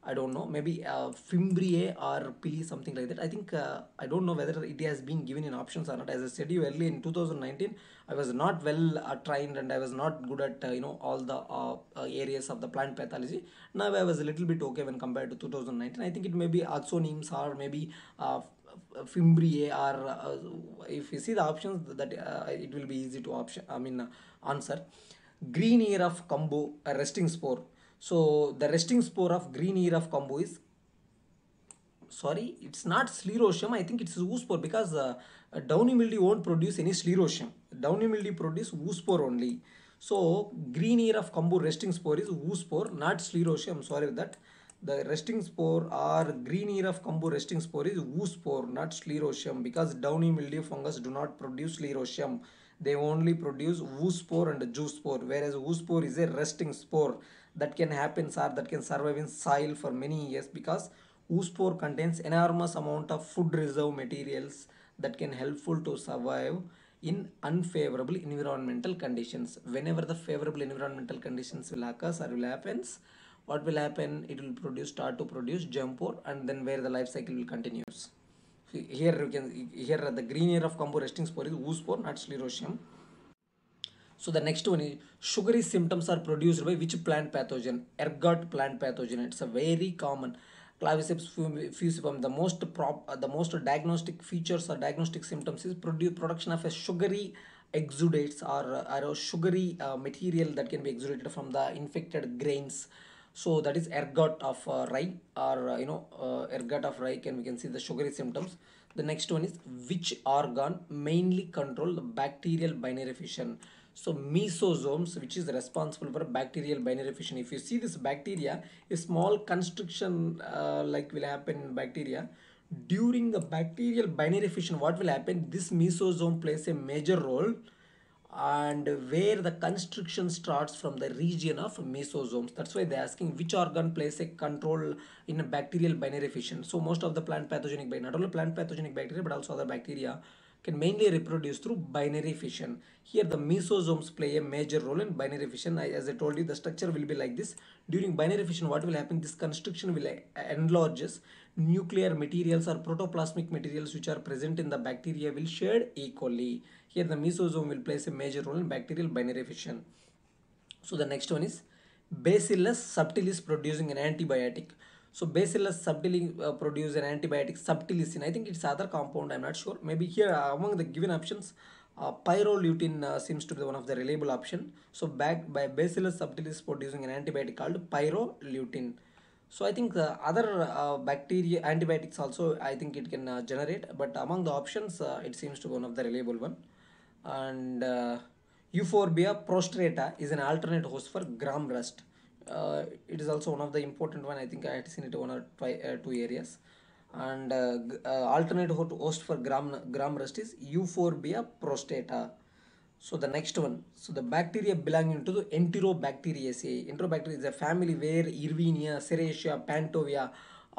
I don't know, maybe uh, Fimbrie or Pili, something like that. I think uh, I don't know whether it has been given in options or not. As I said you earlier in 2019, I was not well uh, trained and I was not good at uh, you know all the uh, uh, areas of the plant pathology. Now I was a little bit okay when compared to 2019. I think it may be axonyms uh, or maybe Fimbrie or if you see the options that it will be easy to option. I mean answer. Green ear of combo, a resting spore so the resting spore of green ear of combo is sorry it's not sclerotium i think it's oospore because uh, uh downy mildew won't produce any sclerotium downy mildew produce oospore only so green ear of combo resting spore is oospore not sclerotium sorry that the resting spore or green ear of combo resting spore is oospore not sclerotium because downy mildew fungus do not produce sclerotium they only produce oospore and juice spore whereas oospore is a resting spore that can happen sir. that can survive in soil for many years because oospore contains enormous amount of food reserve materials that can helpful to survive in unfavorable environmental conditions whenever the favorable environmental conditions will occur or will happens what will happen it will produce start to produce germ pore and then where the life cycle will continues here you can here are the green area of combo resting spore is oospore not sclerosium so the next one is sugary symptoms are produced by which plant pathogen? Ergot plant pathogen. It's a very common claviceps fusiform the most prop uh, the most diagnostic features or diagnostic symptoms is produce production of a sugary exudates or, uh, or a sugary uh, material that can be exudated from the infected grains so that is ergot of uh, rye or uh, you know uh, ergot of rye can we can see the sugary symptoms the next one is which organ mainly control the bacterial binary fission so mesosomes, which is responsible for bacterial binary fission. If you see this bacteria, a small constriction uh, like will happen in bacteria. During the bacterial binary fission, what will happen? This mesosome plays a major role and where the constriction starts from the region of mesosomes that's why they're asking which organ plays a control in a bacterial binary fission so most of the plant pathogenic not only plant pathogenic bacteria but also other bacteria can mainly reproduce through binary fission. Here the mesosomes play a major role in binary fission. As I told you, the structure will be like this. During binary fission, what will happen? This constriction will uh, enlarges. Nuclear materials or protoplasmic materials which are present in the bacteria will shed equally. Here the mesosome will play a major role in bacterial binary fission. So the next one is Bacillus subtilis producing an antibiotic. So bacillus subtilis uh, produce an antibiotic subtilicin. I think it's other compound. I'm not sure. Maybe here uh, among the given options, uh, pyrolutin uh, seems to be one of the reliable option. So back by bacillus subtilis producing an antibiotic called pyrolutin. So I think the uh, other uh, bacteria antibiotics also I think it can uh, generate but among the options uh, it seems to be one of the reliable one and uh, euphorbia prostrata is an alternate host for gram rust uh, it is also one of the important one i think i had seen it one or twi- uh, two areas and uh, uh alternate host for gram gram rust is euphorbia prostata so the next one so the bacteria belonging to the enterobacteriaceae enterobacteria is a family where irvinia serratia pantovia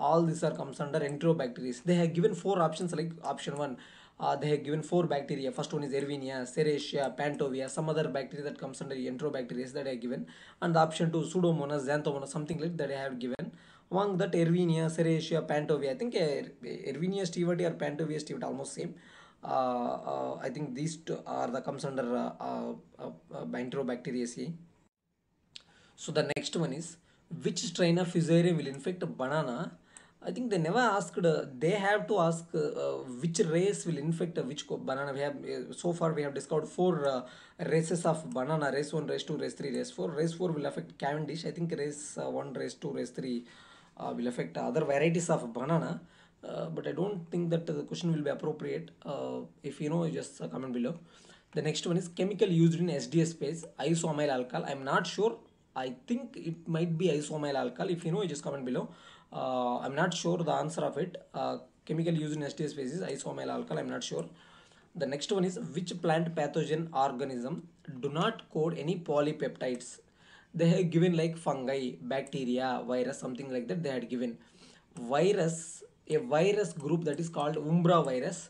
all these are comes under enterobacteria they have given four options like option one uh, they have given four bacteria. First one is Erwinia, Serratia, Pantovia, some other bacteria that comes under Enterobacteria that I have given. And the option two, Pseudomonas, Xanthomonas, something like that I have given. Among that, Erwinia, Serratia, Pantovia, I think uh, Erwinia stewardii or Pantovia stewardii almost same. Uh, uh, I think these two are the comes under uh, uh, uh, Enterobacteriaceae. So the next one is which strain of Fusarium will infect banana I think they never asked. Uh, they have to ask uh, which race will infect uh, which banana. We have uh, so far we have discovered four uh, races of banana: race one, race two, race three, race four. Race four will affect Cavendish. I think race uh, one, race two, race three will affect other varieties of banana. but I don't think that the question will be appropriate. if you know, just comment below. The next one is chemical used in SDS space, isomyl alkyl. I'm not sure I think it might be isomyl alkyl. If you know, you just comment below. Uh, I'm not sure the answer of it. Uh, chemical used in STS species, isomyl alkyl, I'm not sure. The next one is which plant pathogen organism do not code any polypeptides? They have given like fungi, bacteria, virus, something like that they had given. Virus, a virus group that is called Umbra virus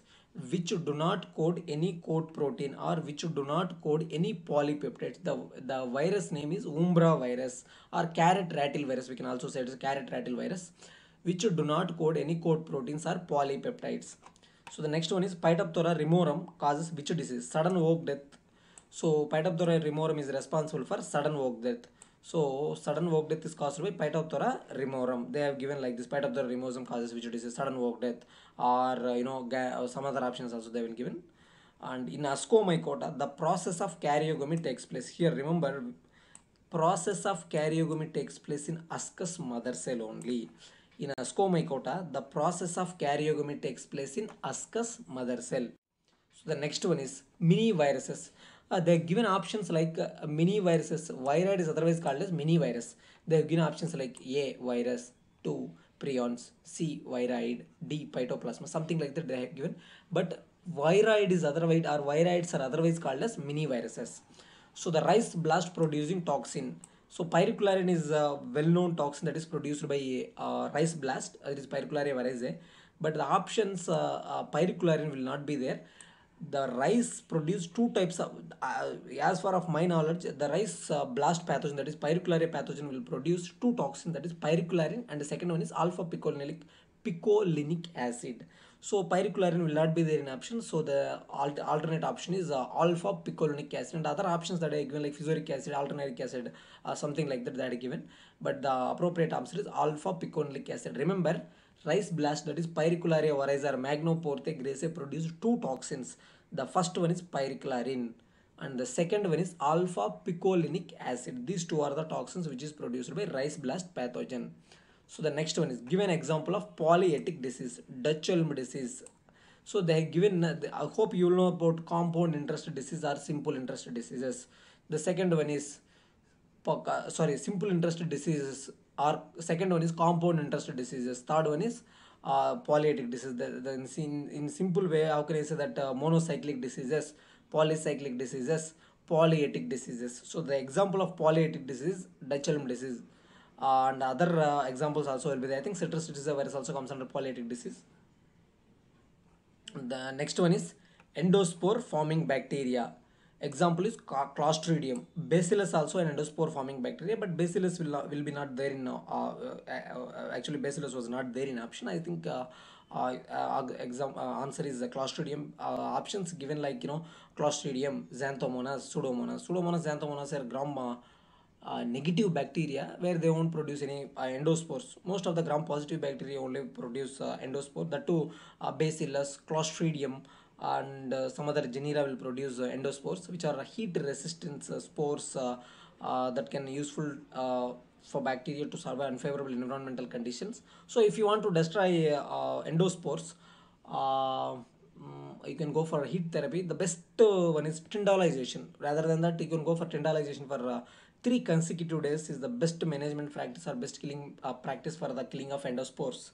which do not code any code protein or which do not code any polypeptides. The, the virus name is Umbra virus or carrot rattle virus. We can also say it is carrot rattle virus which do not code any code proteins or polypeptides. So the next one is Phytophthora remorum causes which disease? Sudden oak death. So Phytophthora remorum is responsible for sudden oak death. So sudden work death is caused by Phytophthora remorum. They have given like this Phytophthora remorum causes which it is a sudden work death or uh, you know uh, some other options also they have been given. And in Ascomycota, uh, the process of karyogamy takes place. Here remember, process of karyogamy takes place in Ascus mother cell only. In Ascomycota, uh, the process of karyogamy takes place in Ascus mother cell. So the next one is mini viruses. Uh, they are given options like uh, mini viruses. Viroid is otherwise called as mini virus. They have given options like A virus, 2 prions, C viroid, D phytoplasma, something like that they have given. But viroid is otherwise or viroids are otherwise called as mini viruses. So the rice blast producing toxin. So pyricularin is a well-known toxin that is produced by uh, rice blast. It is pyrocularia viridae. But the options uh, uh, will not be there the rice produce two types of uh, as far of my knowledge the rice uh, blast pathogen that is pyrocularia pathogen will produce two toxin that is pyricularin and the second one is alpha picolinic picolinic acid so pyricularin will not be there in option so the alt alternate option is uh, alpha picolinic acid and other options that are given like fusoric acid alternate acid uh, something like that that are given but the appropriate answer is alpha picolinic acid remember rice blast that is Pyricularia oryza Magnoporthae grace produce two toxins. The first one is pyricularin and the second one is alpha picolinic acid. These two are the toxins which is produced by rice blast pathogen. So the next one is give an example of polyetic disease, Dutch elm disease. So they have given, I hope you know about compound interest disease or simple interest diseases. The second one is, sorry, simple interest diseases or second one is compound interest diseases third one is uh, polyatic disease the, the, in, in simple way how can i say that uh, monocyclic diseases polycyclic diseases polyatic diseases so the example of polyatic disease elm disease uh, and other uh, examples also will be there i think citrus disease virus also comes under polyatic disease the next one is endospore forming bacteria Example is Clostridium. Bacillus also an endospore forming bacteria, but Bacillus will, not, will be not there in, uh, uh, uh, uh actually Bacillus was not there in option. I think uh, uh, exam, answer is Clostridium. options given like, you know, Clostridium, Xanthomonas, Pseudomonas. Pseudomonas, Xanthomonas are gram uh, negative bacteria where they won't produce any uh, endospores. Most of the gram positive bacteria only produce uh, endospore, that too, bacillus, clostridium, and uh, some other genera will produce uh, endospores which are heat resistant uh, spores that can useful for bacteria to survive unfavorable environmental conditions. So if you want to destroy uh, endospores, uh, mm, you can go for heat therapy. The best uh, one is tindalization. Rather than that, you can go for tindalization for three consecutive days is the best management practice or best killing practice for the killing of endospores.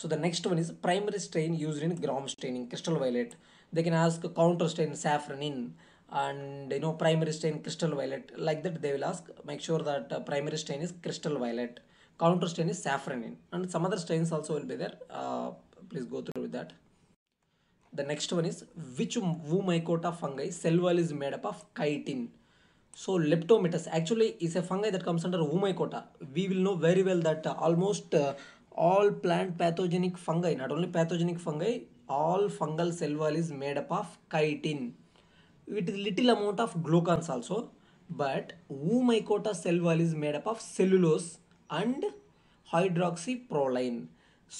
So the next one is primary stain used in Gram staining, crystal violet. They can ask counter stain, saffronin and you know primary stain crystal violet like that they will ask make sure that uh, primary stain is crystal violet counter stain is saffronin and some other stains also will be there uh, please go through with that the next one is which Wu mycota fungi cell wall is made up of chitin so leptometus actually is a fungi that comes under Wu mycota we will know very well that uh, almost uh, all plant pathogenic fungi not only pathogenic fungi all fungal cell wall is made up of chitin with little amount of glucans also but oomycota cell wall is made up of cellulose and hydroxyproline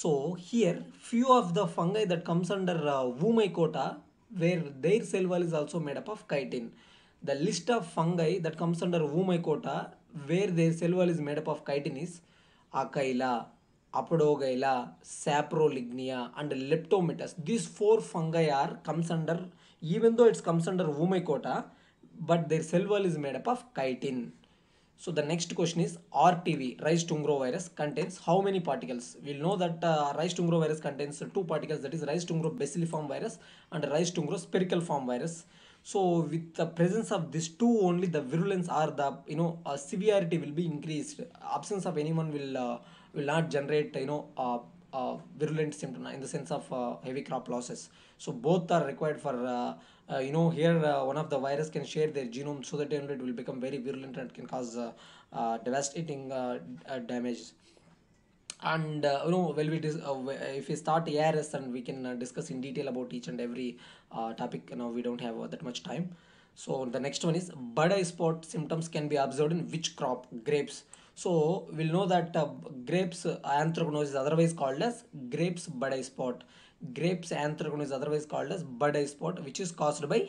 so here few of the fungi that comes under uh, oomycota where their cell wall is also made up of chitin the list of fungi that comes under oomycota where their cell wall is made up of chitin is acailla Apodogaila, Saprolignia and Leptometus. These four fungi are comes under even though it comes under Umicota but their cell wall is made up of chitin. So the next question is RTV, rice tungro virus contains how many particles? We'll know that uh, rice virus contains two particles that is rice tungro bacilliform virus and rice tungro spherical form virus. So with the presence of these two only the virulence or the you know uh, severity will be increased. Absence of anyone will uh, will not generate you know uh, uh, virulent symptom in the sense of uh, heavy crop losses so both are required for uh, uh, you know here uh, one of the virus can share their genome so that it will become very virulent and can cause devastating damage and uh, you know well we dis- uh, if we start ars and we can uh, discuss in detail about each and every topic you know we don't have that much time so the next one is bud eye spot symptoms can be observed in which crop grapes so we'll know that uh, grapes uh, anthracnose is otherwise called as grapes bud eye spot. Grapes anthracnose is otherwise called as bud eye spot which is caused by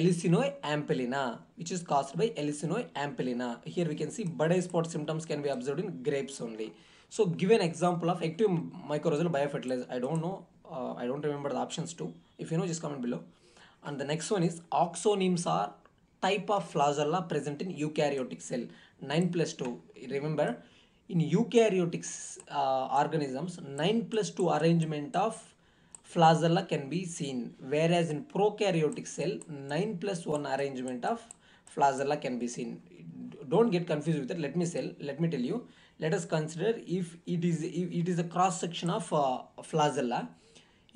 Elicinoe ampelina which is caused by Elicinoe ampelina. Here we can see bud eye spot symptoms can be observed in grapes only. So give an example of active mycorrhizal biofertilizer. I don't know. Uh, I don't remember the options too. If you know just comment below. And the next one is oxonemes are type of flagella present in eukaryotic cell 9 plus 2 remember in eukaryotic uh, organisms 9 plus 2 arrangement of flagella can be seen whereas in prokaryotic cell 9 plus 1 arrangement of flagella can be seen don't get confused with it let me tell let me tell you let us consider if it is if it is a cross section of uh, flagella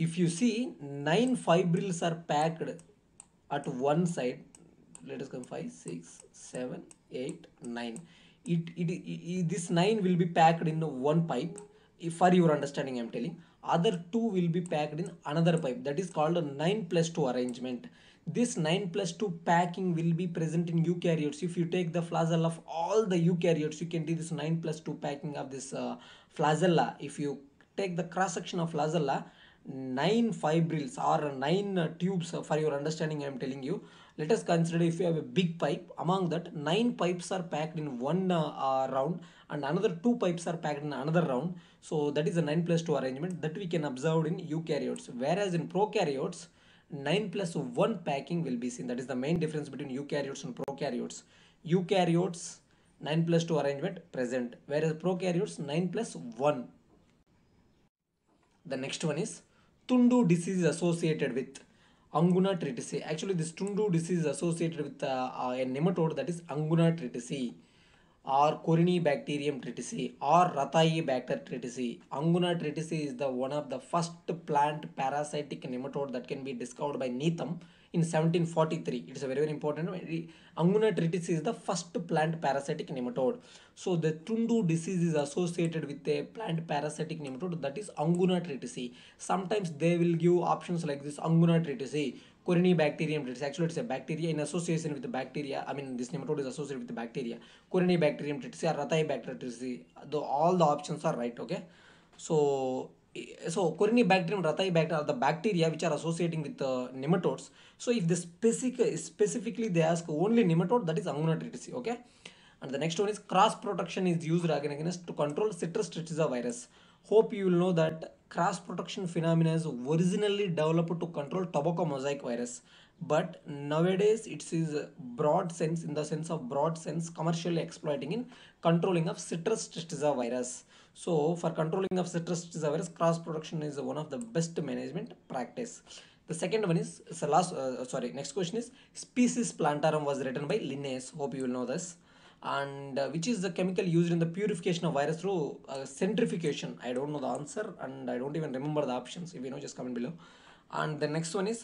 if you see 9 fibrils are packed at one side let us come 5 6 7 8 9 it, it, it this 9 will be packed in one pipe if for your understanding i'm telling other two will be packed in another pipe that is called a 9 plus 2 arrangement this 9 plus 2 packing will be present in eukaryotes if you take the flagella of all the eukaryotes you can do this 9 plus 2 packing of this uh, flagella if you take the cross section of flagella nine fibrils or nine uh, tubes uh, for your understanding i am telling you let us consider if you have a big pipe among that nine pipes are packed in one uh, uh, round and another two pipes are packed in another round so that is a 9 plus 2 arrangement that we can observe in eukaryotes whereas in prokaryotes 9 plus 1 packing will be seen that is the main difference between eukaryotes and prokaryotes eukaryotes 9 plus 2 arrangement present whereas prokaryotes 9 plus 1 the next one is tundu disease associated with Anguna tritici. Actually, this Tundu disease is associated with uh, uh a nematode that is Anguna tritici or Corynebacterium tritici or Rathayibacter tritici. Anguna tritici is the one of the first plant parasitic nematode that can be discovered by Needham in 1743. It's a very, very important. Anguna treatise is the first plant parasitic nematode. So the Tundu disease is associated with a plant parasitic nematode that is Anguna treatise. Sometimes they will give options like this Anguna treatise. Corynebacterium treatise. Actually, it's a bacteria in association with the bacteria. I mean, this nematode is associated with the bacteria. Corynebacterium treatise or Rathai treatise. Though all the options are right, okay? So so Corynebacterium rathi bacteria are the bacteria which are associating with uh, nematodes. So if the specific specifically they ask only nematode that is Angunatritis. Okay, and the next one is cross protection is used again against to control citrus tritza virus. Hope you will know that cross protection phenomena is originally developed to control tobacco mosaic virus, but nowadays it is broad sense in the sense of broad sense commercially exploiting in controlling of citrus tritza virus so for controlling of citrus disease, cross production is one of the best management practice. The second one is so last. Uh, uh, sorry, next question is species plantarum was written by Linnaeus. Hope you will know this, and uh, which is the chemical used in the purification of virus through uh, centrifugation. I don't know the answer, and I don't even remember the options. If you know, just comment below. And the next one is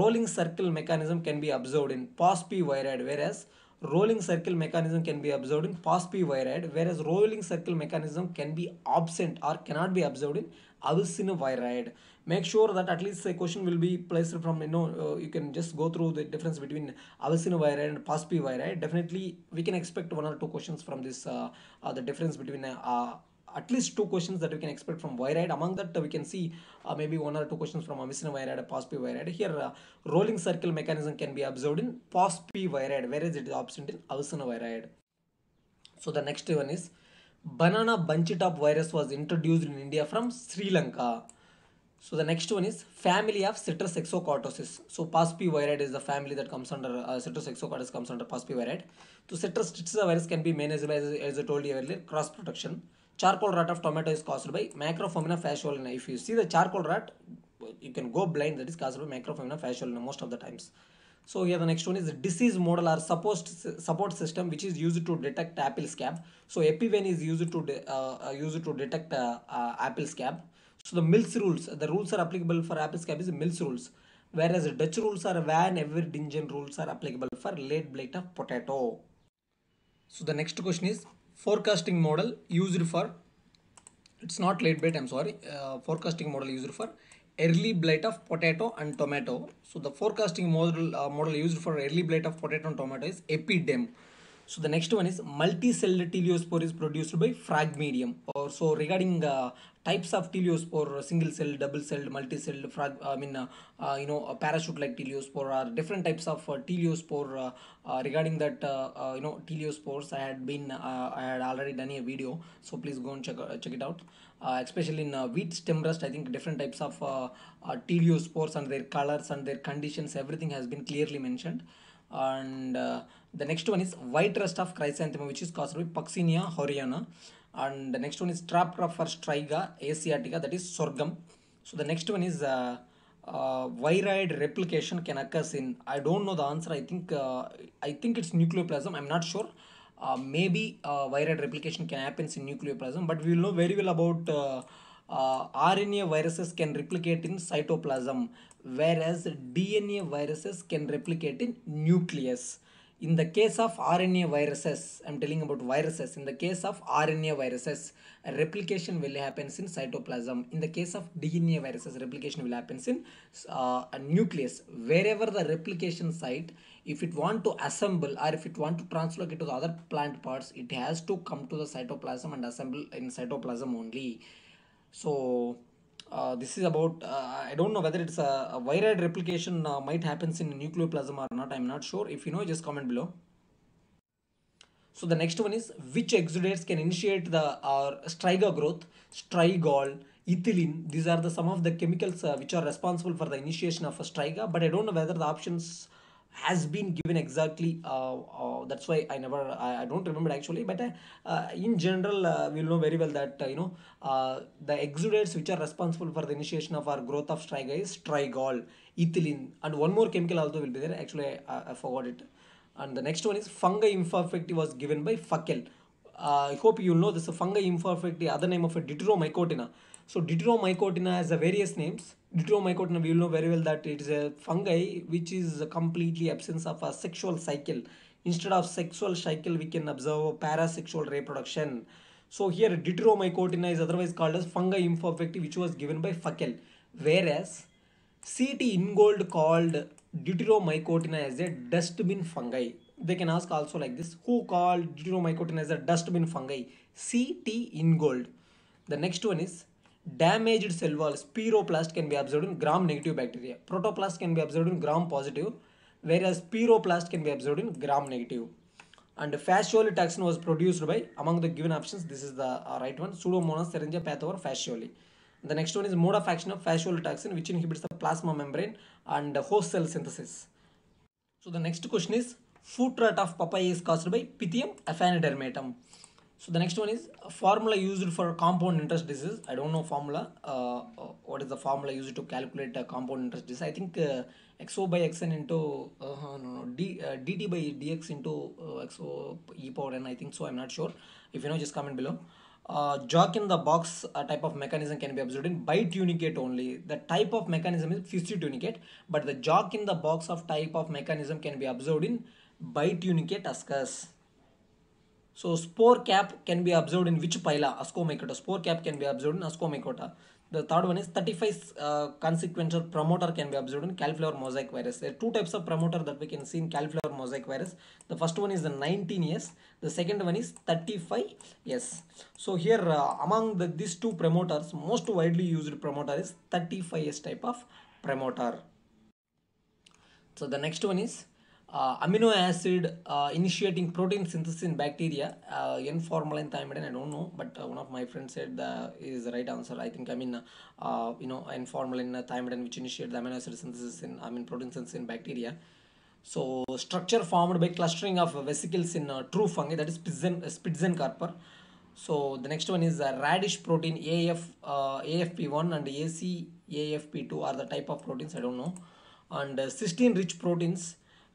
rolling circle mechanism can be observed in POSP virus, whereas rolling circle mechanism can be observed in POSP viread, whereas rolling circle mechanism can be absent or cannot be observed in Avicina viread. Make sure that at least a question will be placed from, you know, uh, you can just go through the difference between Avicina viread and POSP viread. Definitely, we can expect one or two questions from this, uh, uh, the difference between uh, at least two questions that we can expect from Wairad. Among that, we can see uh, maybe one or two questions from Amisina Wairad, POSP Wairad. Here, uh, rolling circle mechanism can be observed in POSP Wairad, whereas it is absent in Amisina Wairad. So the next one is banana bunchitop virus was introduced in India from Sri Lanka. So the next one is family of citrus exocortosis. So PASP virus is the family that comes under uh, citrus exocortosis comes under PASP virus. So citrus virus can be managed by, as, as I told you earlier, cross protection charcoal rot of tomato is caused by macrofemina fasciolina. If you see the charcoal rot, you can go blind that is caused by macrofemina fasciolina most of the times. So here the next one is the disease model or supposed support system which is used to detect apple scab. So epiven is used to uh, uh, used to detect uh, uh, apple scab. So the Mills rules, the rules are applicable for apple scab is Mills rules, whereas Dutch rules are Van Everdingen rules are applicable for late blight of potato. So the next question is forecasting model used for it's not late blight i'm sorry uh, forecasting model used for early blight of potato and tomato so the forecasting model uh, model used for early blight of potato and tomato is epidem so the next one is multicellular teleospore is produced by fragmedium. Or so regarding uh, types of teleospore, uh, single cell, double cell, multicell, frag, I mean, uh, uh, you know, parachute like teleospore are different types of uh, teleospore. Uh, regarding that, you know, teleospores, I had been, I had already done a video, so please go and check check it out. especially in wheat stem rust, I think different types of teleospores and their colors and their conditions, everything has been clearly mentioned, and the next one is white rust of chrysanthemum which is caused by Puccinia horiana and the next one is crop for Striga asiatica that is sorghum. So the next one is uh, uh, viroid replication can occur in I don't know the answer I think uh, I think it's nucleoplasm I'm not sure uh, maybe uh, viroid replication can happen in nucleoplasm but we will know very well about uh, uh, RNA viruses can replicate in cytoplasm whereas DNA viruses can replicate in nucleus in the case of RNA viruses, I'm telling about viruses, in the case of RNA viruses, replication will happen in cytoplasm. In the case of DNA viruses, replication will happen in uh, a nucleus. Wherever the replication site, if it want to assemble or if it want to translocate to the other plant parts, it has to come to the cytoplasm and assemble in cytoplasm only. So, uh, this is about uh, I don't know whether it's a, a virid replication uh, might happens in nucleoplasm or not. I'm not sure. If you know, just comment below. So the next one is which exudates can initiate the uh, striga growth, strigol, ethylene. These are the some of the chemicals uh, which are responsible for the initiation of a striga. But I don't know whether the options has been given exactly uh, uh, that's why i never I, I, don't remember actually but uh, uh in general uh, we'll know very well that uh, you know the exudates which are responsible for the initiation of our growth of striga is strigol ethylene and one more chemical also will be there actually i, I forgot it and the next one is fungi imperfecti was given by Fackel. i hope you know this fungi imperfecti other name of a deuteromycotina so deuteromycotina has the various names. Deuteromycotina, we know very well that it is a fungi which is completely absence of a sexual cycle. Instead of sexual cycle, we can observe parasexual reproduction. So here deuteromycotina is otherwise called as fungi imperfecti which was given by Fackel. Whereas CT Ingold called deuteromycotina as a dustbin fungi. They can ask also like this, who called deuteromycotina as a dustbin fungi? CT Ingold. The next one is damaged cell wall spiroplast can be observed in gram negative bacteria protoplast can be observed in gram positive whereas spiroplast can be observed in gram negative and fascioli toxin was produced by among the given options this is the uh, right one pseudomonas syringa pathovar fascioli the next one is mode of action of fascioli toxin which inhibits the plasma membrane and host cell synthesis so the next question is foot rot of papaya is caused by pythium aphanidermatum so the next one is uh, formula used for compound interest disease. I don't know formula. Uh, uh what is the formula used to calculate compound interest disease? I think uh, xo by xn into uh, no, no, d, uh, dt by dx into uh, xo e power n. I think so. I'm not sure. If you know, just comment below. Uh, jock in the box uh, type of mechanism can be observed in bite unicate only. The type of mechanism is fistute unicate, but the jock in the box of type of mechanism can be observed in bite unicate ascus. So spore cap can be observed in which pila? Ascomycota. Spore cap can be observed in Ascomycota. The third one is 35 uh, consequential promoter can be observed in cauliflower mosaic virus. There are two types of promoter that we can see in cauliflower mosaic virus. The first one is the 19S. The second one is 35S. So here uh, among the, these two promoters, most widely used promoter is 35S type of promoter. So the next one is uh, amino acid uh, initiating protein synthesis in bacteria uh, n formalin thymidine i don't know but uh, one of my friends said the is the right answer i think i mean uh, you know n formalin uh, thymidine which initiate the amino acid synthesis in i mean protein synthesis in bacteria so structure formed by clustering of vesicles in true fungi that is spitzen, carper. so the next one is radish protein af afp1 and acafp2 are the type of proteins i don't know and cysteine rich proteins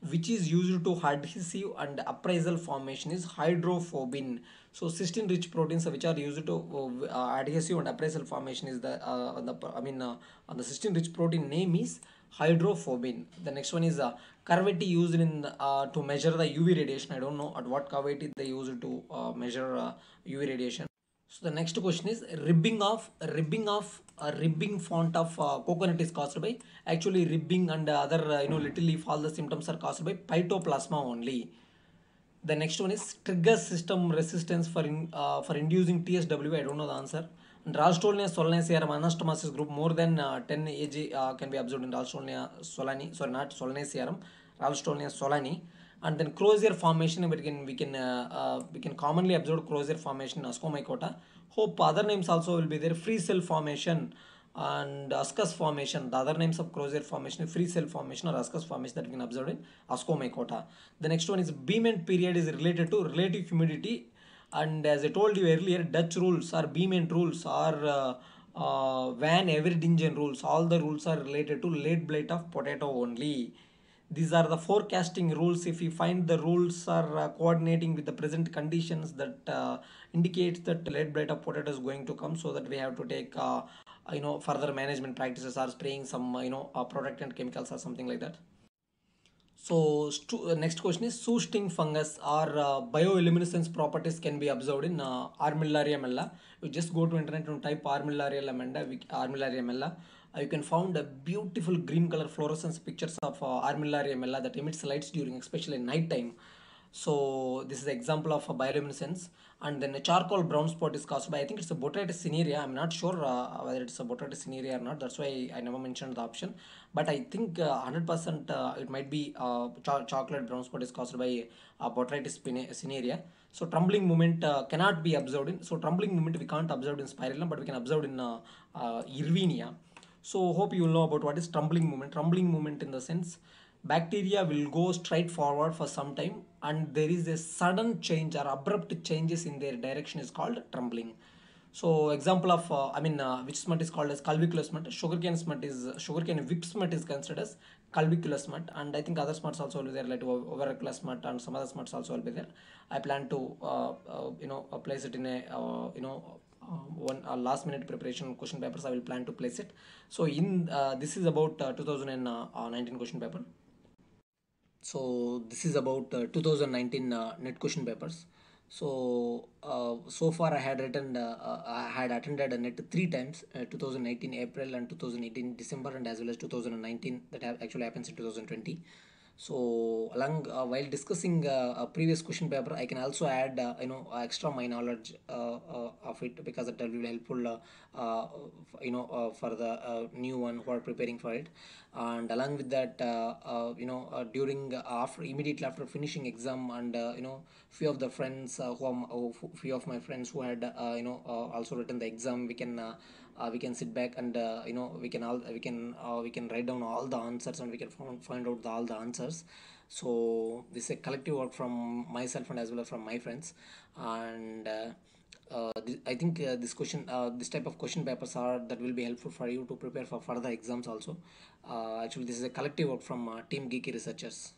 which is used to adhesive and appraisal formation is hydrophobin so cysteine rich proteins which are used to uh, uh, adhesive and appraisal formation is the uh, the uh, i mean uh, uh the cysteine rich protein name is hydrophobin the next one is uh, cavity used in uh, to measure the uv radiation i don't know at what cavity they use to uh, measure uh, uv radiation so the next question is ribbing of ribbing of uh, ribbing font of uh, coconut is caused by actually ribbing and uh, other uh, you know little leaf all the symptoms are caused by phytoplasma only. The next one is trigger system resistance for in, uh, for inducing TSW. I don't know the answer. And Ralstolnia serum anastomosis group more than uh, 10 AG uh, can be observed in Ralstolnia solani. Sorry, not solanacearum. Ralstolnia solani and then crozier formation we can we can uh, uh, we can commonly observe crozier formation ascomycota hope other names also will be there free cell formation and ascus formation the other names of crozier formation free cell formation or ascus formation that we can observe in ascomycota the next one is beament period is related to relative humidity and as i told you earlier dutch rules or beament rules or uh, uh, van Everdingen rules all the rules are related to late blight of potato only these are the forecasting rules if we find the rules are uh, coordinating with the present conditions that uh, indicates that late bright of potato is going to come so that we have to take uh, uh you know further management practices are spraying some uh, you know product and chemicals or something like that so uh, next question is Sooting fungus or uh, bioluminescence properties can be observed in uh, Armillaria mella. You just go to internet and type Armillaria lamenda, Armillaria mella. Uh, you can find a beautiful green color fluorescence pictures of uh, Armillaria mella that emits lights during especially night time. So this is an example of a bioluminescence and then a charcoal brown spot is caused by I think it's a botrytis cinerea. I'm not sure uh, whether it's a botrytis cinerea or not. That's why I never mentioned the option. But I think 100% uh, uh, it might be uh, cho chocolate brown spot is caused by botrytis cinerea. So trembling movement cannot be observed in. So trembling movement we can't observe in spirillum but we can observe in uh, Irvinia. So hope you know about what is tumbling movement. Tumbling movement in the sense bacteria will go straight forward for some time and there is a sudden change or abrupt changes in their direction is called tumbling. So example of, uh, I mean, uh, which smut is called as calvicular smut. Sugarcane smut is, sugarcane whip smut is considered as calvicular smut. And I think other smuts also will be there, like ovaricular smut and some other smuts also will be there. I plan to, uh, uh you know, uh, place it in a, uh, you know, uh, one uh, last minute preparation question papers i will plan to place it so in uh, this is about 2019 question paper so this is about 2019 net question papers so uh, so far i had written uh, uh, i had attended a net three times 2018 april and 2018 december and as well as 2019 that actually happens in 2020 so along uh, while discussing uh, a previous question paper i can also add uh, you know extra my knowledge uh, uh, of it because it will be helpful uh, you know for the new one who are preparing for it and along with that you know during after immediately after finishing exam and you know few of the friends who are, few of my friends who had you know also written the exam we can uh, we can sit back and uh, you know we can all we can uh, we can write down all the answers and we can find out the, all the answers so this is a collective work from myself and as well as from my friends and uh, uh th- I think uh, this question, uh, this type of question papers are that will be helpful for you to prepare for further exams also. Uh, actually, this is a collective work from uh, Team Geeky Researchers.